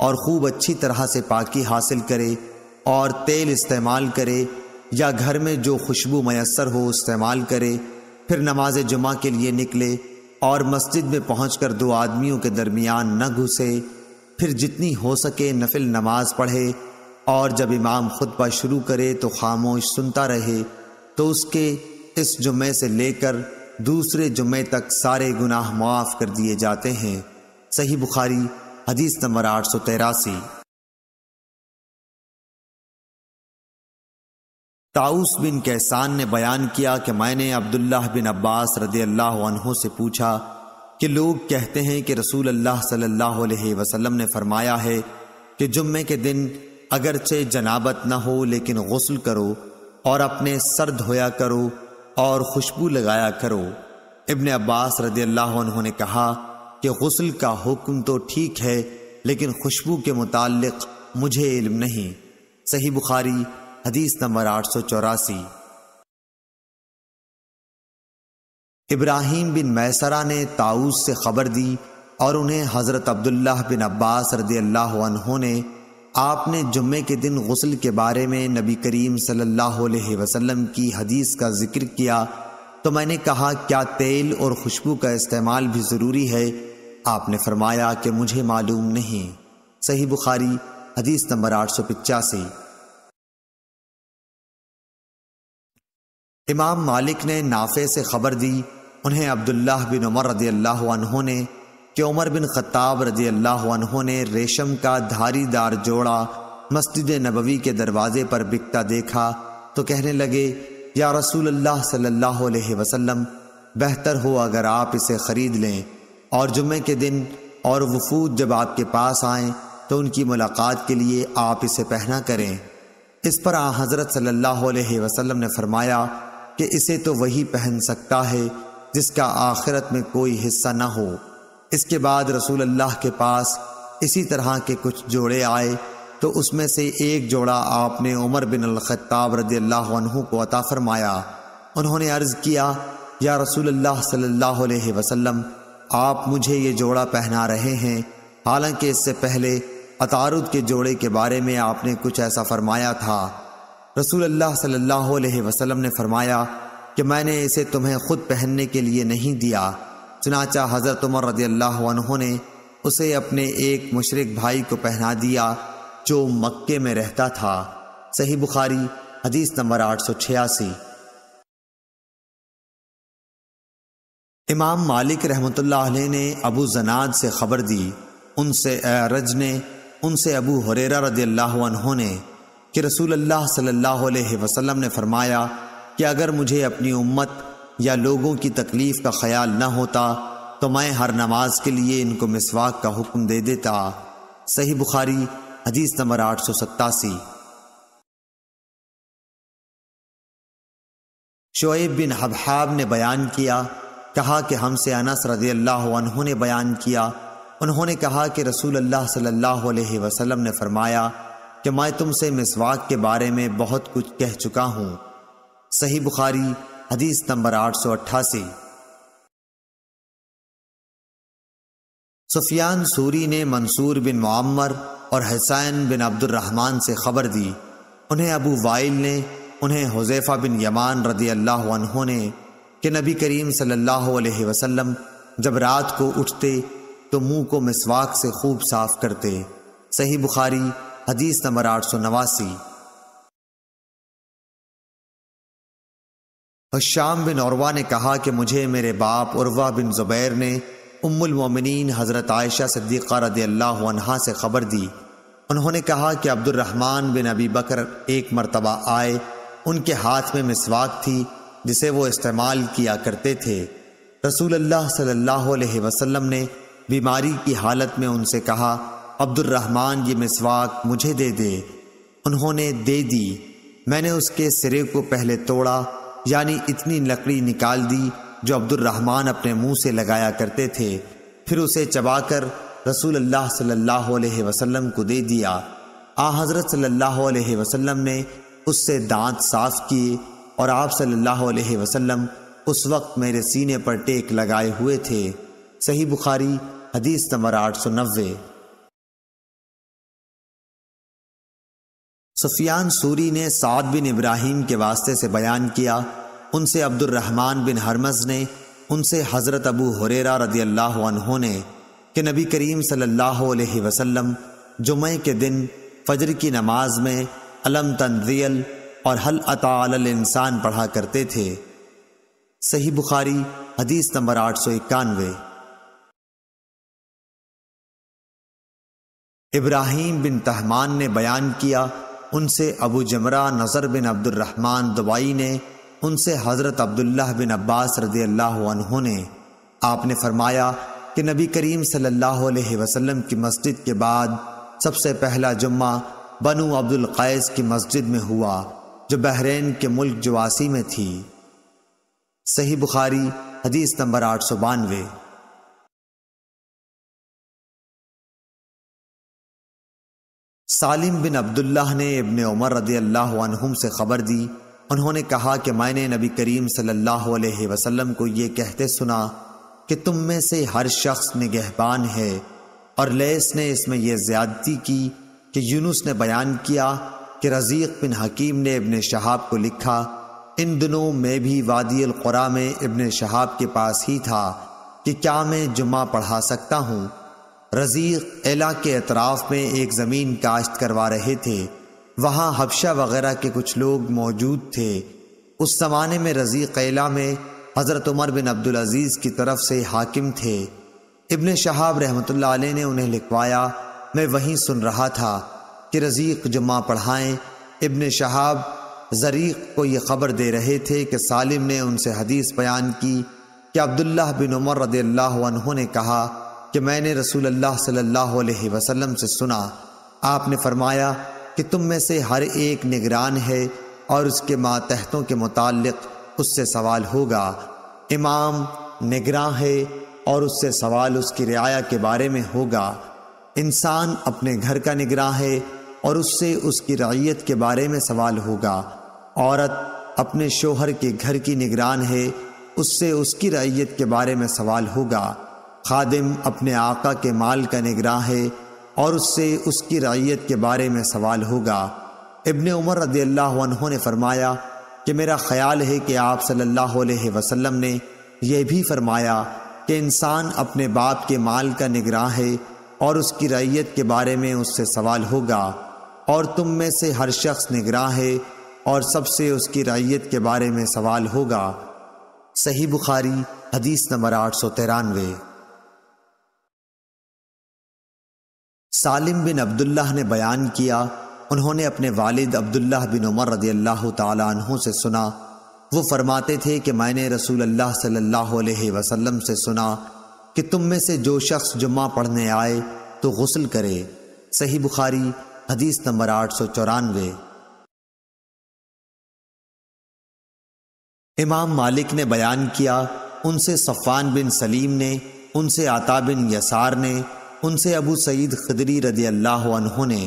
और खूब अच्छी तरह से पाकि हासिल करे और तेल इस्तेमाल करे या घर में जो खुशबू मैसर हो इस्तेमाल करे फिर नमाज जुमा के लिए निकले और मस्जिद में पहुँच कर दो आदमियों के दरमियान न घुसे फिर जितनी हो सके नफिल नमाज पढ़े और जब इमाम खुतबा शुरू करे तो खामोश सुनता रहे तो उसके इस जुमे से लेकर दूसरे जुमे तक सारे गुनाह माफ़ कर दिए जाते हैं सही बुखारी हदीस नंबर आठ सौ तेरासी ताउस बिन कैसान ने बयान किया कि मैंने अब्दुल्लाह बिन अब्बास रदी अल्लाह से पूछा कि लोग कहते हैं कि रसूल अल्लाह सल्लल्लाहु अलैहि वसल्लम ने फरमाया है कि जुम्मे के दिन अगरचे जनाबत न हो लेकिन गसल करो और अपने सर धोया करो और खुशबू लगाया करो इब्ने अब्बास रदी अल्लाह ने कहा कि गसल का हुक्म तो ठीक है लेकिन खुशबू के मुतालिक मुझे इल्म नहीं सही बुखारी हदीस नंबर आठ सौ चौरासी इब्राहिम बिन मैसरा ने ताऊस से खबर दी और उन्हें हज़रत अब्दुल्ला बिन अब्बास रदी अल्लाह ने आपने जुम्मे के दिन गसल के बारे में नबी करीम सल्लल्लाहु अलैहि वसल्लम की हदीस का जिक्र किया तो मैंने कहा क्या तेल और खुशबू का इस्तेमाल भी ज़रूरी है आपने फरमाया कि मुझे मालूम नहीं सही बुखारी हदीस नंबर आठ सौ पिचासी इमाम मालिक ने नाफे से खबर दी उन्हें अब्दुल्लाह बिन उमर रदी अल्लाह ने कि उमर बिन खत्ताब रदी अल्लाह ने रेशम का धारीदार जोड़ा मस्जिद नबवी के दरवाजे पर बिकता देखा तो कहने लगे या रसूल अल्लाह सल्लल्लाहु अलैहि वसल्लम बेहतर हो अगर आप इसे ख़रीद लें और जुम्मे के दिन और वफूद जब आपके पास आए तो उनकी मुलाकात के लिए आप इसे पहना करें इस पर आ हज़रत सल्लल्लाहु अलैहि वसल्लम ने फरमाया कि इसे तो वही पहन सकता है जिसका आखिरत में कोई हिस्सा ना हो इसके बाद रसूल अल्लाह के पास इसी तरह के कुछ जोड़े आए तो उसमें से एक जोड़ा आपने उमर बिन अलखताब रदी अल्लाह को अता फरमाया उन्होंने अर्ज़ किया या रसूल अल्लाह सल्लल्लाहु अलैहि वसल्लम आप मुझे ये जोड़ा पहना रहे हैं हालांकि इससे पहले अतारुद के जोड़े के बारे में आपने कुछ ऐसा फरमाया था रसूल अल्लाह सल्लल्लाहु अलैहि वसल्लम ने फरमाया कि मैंने इसे तुम्हें खुद पहनने के लिए नहीं दिया चनाचा हज़रत उमर रदी अल्लाह ने उसे अपने एक मुशरक भाई को पहना दिया जो मक्के में रहता था सही बुखारी हदीस नंबर आठ सौ छियासी इमाम मालिक रहमत ने अबू जनाद से खबर दी उनसे अरज ने उनसे अबू हुरेरा रदी ने कि रसूल अल्लाह सल्लल्लाहु अलैहि वसल्लम ने फरमाया कि अगर मुझे अपनी उम्मत या लोगों की तकलीफ़ का ख्याल न होता तो मैं हर नमाज के लिए इनको मिसवाक का हुक्म दे देता सही बुखारी हदीस नंबर आठ सौ सत्तासी शोएब बिन हबहाब ने बयान किया कहा कि हमसे अनस रज़ी अल्लाह ने बयान किया उन्होंने कहा कि रसूल अल्लाह सल्लल्लाहु अलैहि वसल्लम ने फरमाया कि मैं तुमसे मिसवाक के बारे में बहुत कुछ कह चुका हूँ सही बुखारी हदीस नंबर आठ सौ अट्ठासी सुफियान सूरी ने मंसूर बिन मामर और हसैन बिन अब्दुलरहमान से खबर दी उन्हें अबू वाइल ने उन्हें हुजैफा बिन यमान रदी अल्लाह ने कि नबी करीम सल्लल्लाहु अलैहि वसल्लम जब रात को उठते तो मुंह को मिसवाक से खूब साफ करते सही बुखारी हदीस नंबर आठ सौ नवासी शाम बिन औरवा ने कहा कि मुझे मेरे बाप उर्वा बिन जुबैर ने उम्मुलमिन हज़रत आयशा सद्दीक़ा रदी से ख़बर दी उन्होंने कहा कि अब्दुलरहमान बिन अबी बकर एक मरतबा आए उनके हाथ में मिसवाक थी जिसे वो इस्तेमाल किया करते थे रसूल अल्लाह सल्लल्लाहु अलैहि वसल्लम ने बीमारी की हालत में उनसे कहा अब्दुलरहमान ये मिसवाक मुझे दे दे उन्होंने दे दी मैंने उसके सिरे को पहले तोड़ा यानी इतनी लकड़ी निकाल दी जो अब्दुलरहमान अपने मुंह से लगाया करते थे फिर उसे चबाकर रसूल अल्लाह सल्लल्लाहु अलैहि वसल्लम को दे दिया आ हज़रत सल्लल्लाहु अलैहि वसल्लम ने उससे दांत साफ किए और आप सल्लल्लाहु अलैहि वसल्लम उस वक्त मेरे सीने पर टेक लगाए हुए थे सही बुखारी हदीस नंबर आठ सौ नब्बे सुफियान सूरी ने साद बिन इब्राहिम के वास्ते से बयान किया उनसे अब्दुलरहमान बिन हरमज ने उनसे हज़रत अबू हुरेरा रदी अल्लाह ने कि नबी करीम सल्लल्लाहु अलैहि वसल्लम जुमे के दिन फजर की नमाज में अलम तंजील और हल अताल इंसान पढ़ा करते थे सही बुखारी हदीस नंबर आठ सौ इक्यानवे इब्राहिम बिन तहमान ने बयान किया उनसे अबू जमरा नज़र बिन अब्दुलरहमान दुबई ने उनसे हज़रत अब्दुल्लाह बिन अब्बास रदी अल्लाह ने आपने फरमाया कि नबी करीम सल्लल्लाहु अलैहि वसल्लम की मस्जिद के बाद सबसे पहला जुम्मा बनु अब्दुल कैस की मस्जिद में हुआ जो बहरीन के मुल्क जवासी में थी सही बुखारी हदीस नंबर आठ सौ बानवे सालिम बिन अब्दुल्लाह ने इबन उमर रदी अल्लाह से ख़बर दी उन्होंने कहा कि मैंने नबी करीम सल्लल्लाहु अलैहि वसल्लम को ये कहते सुना कि तुम में से हर शख्स निगहबान है और लेस ने इसमें यह ज्यादती की कि यूनुस ने बयान किया कि रज़ीक बिन हकीम ने इबन शहाब को लिखा इन दिनों में भी वादी अलरा में इबन शहाब के पास ही था कि क्या मैं जुमा पढ़ा सकता हूँ रज़ीक एला के अतराफ़ में एक ज़मीन काश्त करवा रहे थे वहाँ हबशा वगैरह के कुछ लोग मौजूद थे उस ज़माने में रज़ीक एला में हज़रत उमर बिन अब्दुल अजीज़ की तरफ से हाकिम थे इबन शहाब रहमत ने उन्हें लिखवाया मैं वहीं सुन रहा था कि रजीक जुम्मा पढ़ाएं इब्न शहाब जरीक को ये ख़बर दे रहे थे कि सालिम ने उनसे हदीस बयान की कि अब्दुल्लाह बिन उमर रदी अल्लाह ने कहा कि मैंने रसूल अल्लाह सल्लल्लाहु अलैहि वसल्लम से सुना आपने फरमाया कि तुम में से हर एक निगरान है और उसके मातहतों के मुतालिक उससे सवाल होगा इमाम निगरान है और उससे सवाल उसकी रियाया के बारे में होगा इंसान अपने घर का निगरान है और उससे उसकी रैयत के बारे में सवाल होगा औरत अपने शोहर के घर की निगरान है उससे उसकी रैयत के बारे में सवाल होगा खादिम अपने आका के माल का निगरान है और उससे उसकी रैयत के बारे में सवाल होगा इबन उमर रदी अल्लाह ने फरमाया कि मेरा ख्याल है कि आप सल्लल्लाहु अलैहि वसल्लम ने यह भी फरमाया कि इंसान अपने बाप के माल का निगरान है और उसकी रैयत के बारे में उससे सवाल होगा और तुम में से हर शख्स निगराह है और सबसे उसकी रायत के बारे में सवाल होगा सही बुखारी हदीस नंबर आठ सौ तिरानवे सालिम बिन अब्दुल्लाह ने बयान किया उन्होंने अपने वालिद अब्दुल्लाह बिन उमर रदी अल्लाह तहों से सुना वो फरमाते थे कि मैंने रसूल अल्लाह सल्लल्लाहु अलैहि वसल्लम से सुना कि तुम में से जो शख्स जुम्मा पढ़ने आए तो गसल करे सही बुखारी हदीस नंबर आठ सौ चौरानवे इमाम मालिक ने बयान किया उनसे सफ़ान बिन सलीम ने उनसे आता बिन यसार ने उनसे अबू सईद खदरी रदी अल्लाह ने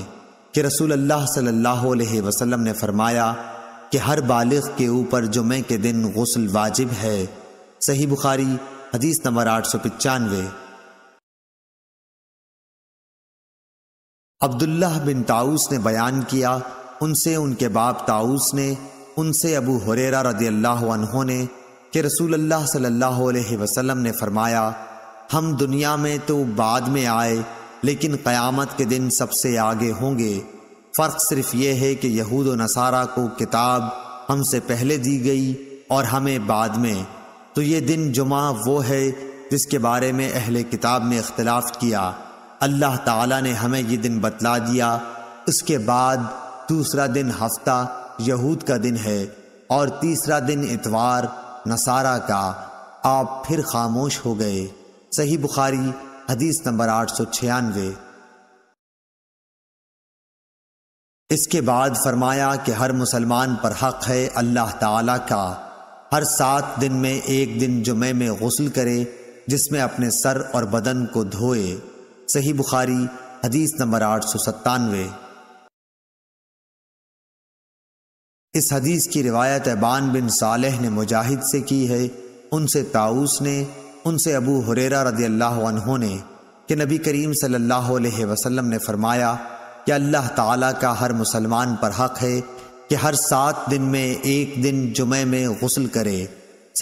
कि रसूल अल्लाह सल्लल्लाहु अलैहि वसल्लम ने फरमाया कि हर बालिग के ऊपर जुमे के दिन गसल वाजिब है सही बुखारी हदीस नंबर आठ सौ पचानवे अब्दुल्लाह बिन ताऊस ने बयान किया उनसे उनके बाप ताऊस ने उनसे अबू हुरेरा रदी अल्लाह ने कि रसूल अल्लाह सल्लल्लाहु अलैहि वसल्लम ने फरमाया हम दुनिया में तो बाद में आए लेकिन क़यामत के दिन सबसे आगे होंगे फ़र्क सिर्फ ये है कि यहूद व नसारा को किताब हमसे पहले दी गई और हमें बाद में तो ये दिन जुमा वो है जिसके बारे में अहल किताब ने इख्तलाफ किया अल्लाह ताला ने हमें ये दिन बतला दिया उसके बाद दूसरा दिन हफ्ता यहूद का दिन है और तीसरा दिन इतवार नसारा का आप फिर खामोश हो गए सही बुखारी हदीस नंबर आठ सौ छियानवे इसके बाद फरमाया कि हर मुसलमान पर हक है अल्लाह ताला का हर सात दिन में एक दिन जुमे में गसल करे जिसमें अपने सर और बदन को धोए सही बुखारी हदीस नंबर आठ सौ सत्तानवे इस हदीस की रिवायत अबान बिन सालेह ने मुजाहिद से की है उनसे ताउस ने उनसे अबू हुरेरा रदी अल्लाह ने कि नबी करीम सल्लल्लाहु अलैहि वसल्लम ने फरमाया कि अल्लाह ताला का हर मुसलमान पर हक है कि हर सात दिन में एक दिन जुमे में गसल करे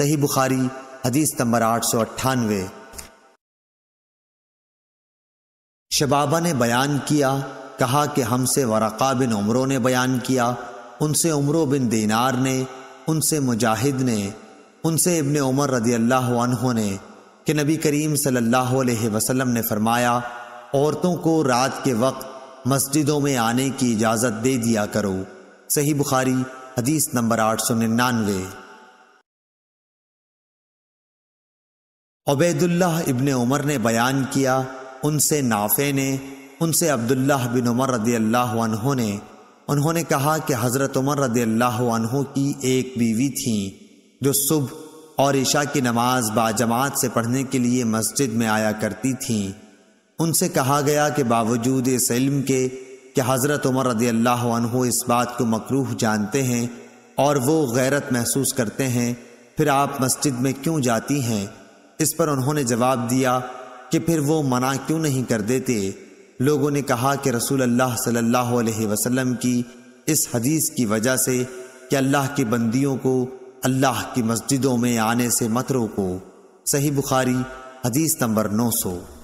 सही बुखारी हदीस नंबर आठ सौ अट्ठानवे शबाबा ने बयान किया कहा कि हमसे वरक़ा बिन उमरों ने बयान किया उनसे उमरों बिन दीनार ने उनसे मुजाहिद ने उनसे इबन उमर रदी अल्लाह ने कि नबी करीम सल्लल्लाहु अलैहि वसल्लम ने फरमाया औरतों को रात के वक्त मस्जिदों में आने की इजाज़त दे दिया करो सही बुखारी हदीस नंबर आठ सौ निन्यानवे उबैदुल्लाह इबन उमर ने बयान किया उनसे नाफे ने उनसे अब्दुल्लाह बिन उमर रदी अल्लाह ने उन्होंने कहा कि हज़रत उमर रदी अल्लाह की एक बीवी थी जो सुबह और ईशा की नमाज बाजमात से पढ़ने के लिए मस्जिद में आया करती थीं उनसे कहा गया कि बावजूद इस इल्म के कि हज़रत उमर रदी अल्लाह इस बात को मकरूह जानते हैं और वो गैरत महसूस करते हैं फिर आप मस्जिद में क्यों जाती हैं इस पर उन्होंने जवाब दिया कि फिर वो मना क्यों नहीं कर देते लोगों ने कहा कि रसूल अल्लाह सल्लल्लाहु अलैहि वसल्लम की इस हदीस की वजह से कि अल्लाह की बंदियों को अल्लाह की मस्जिदों में आने से मत रोको सही बुखारी हदीस नंबर नौ सौ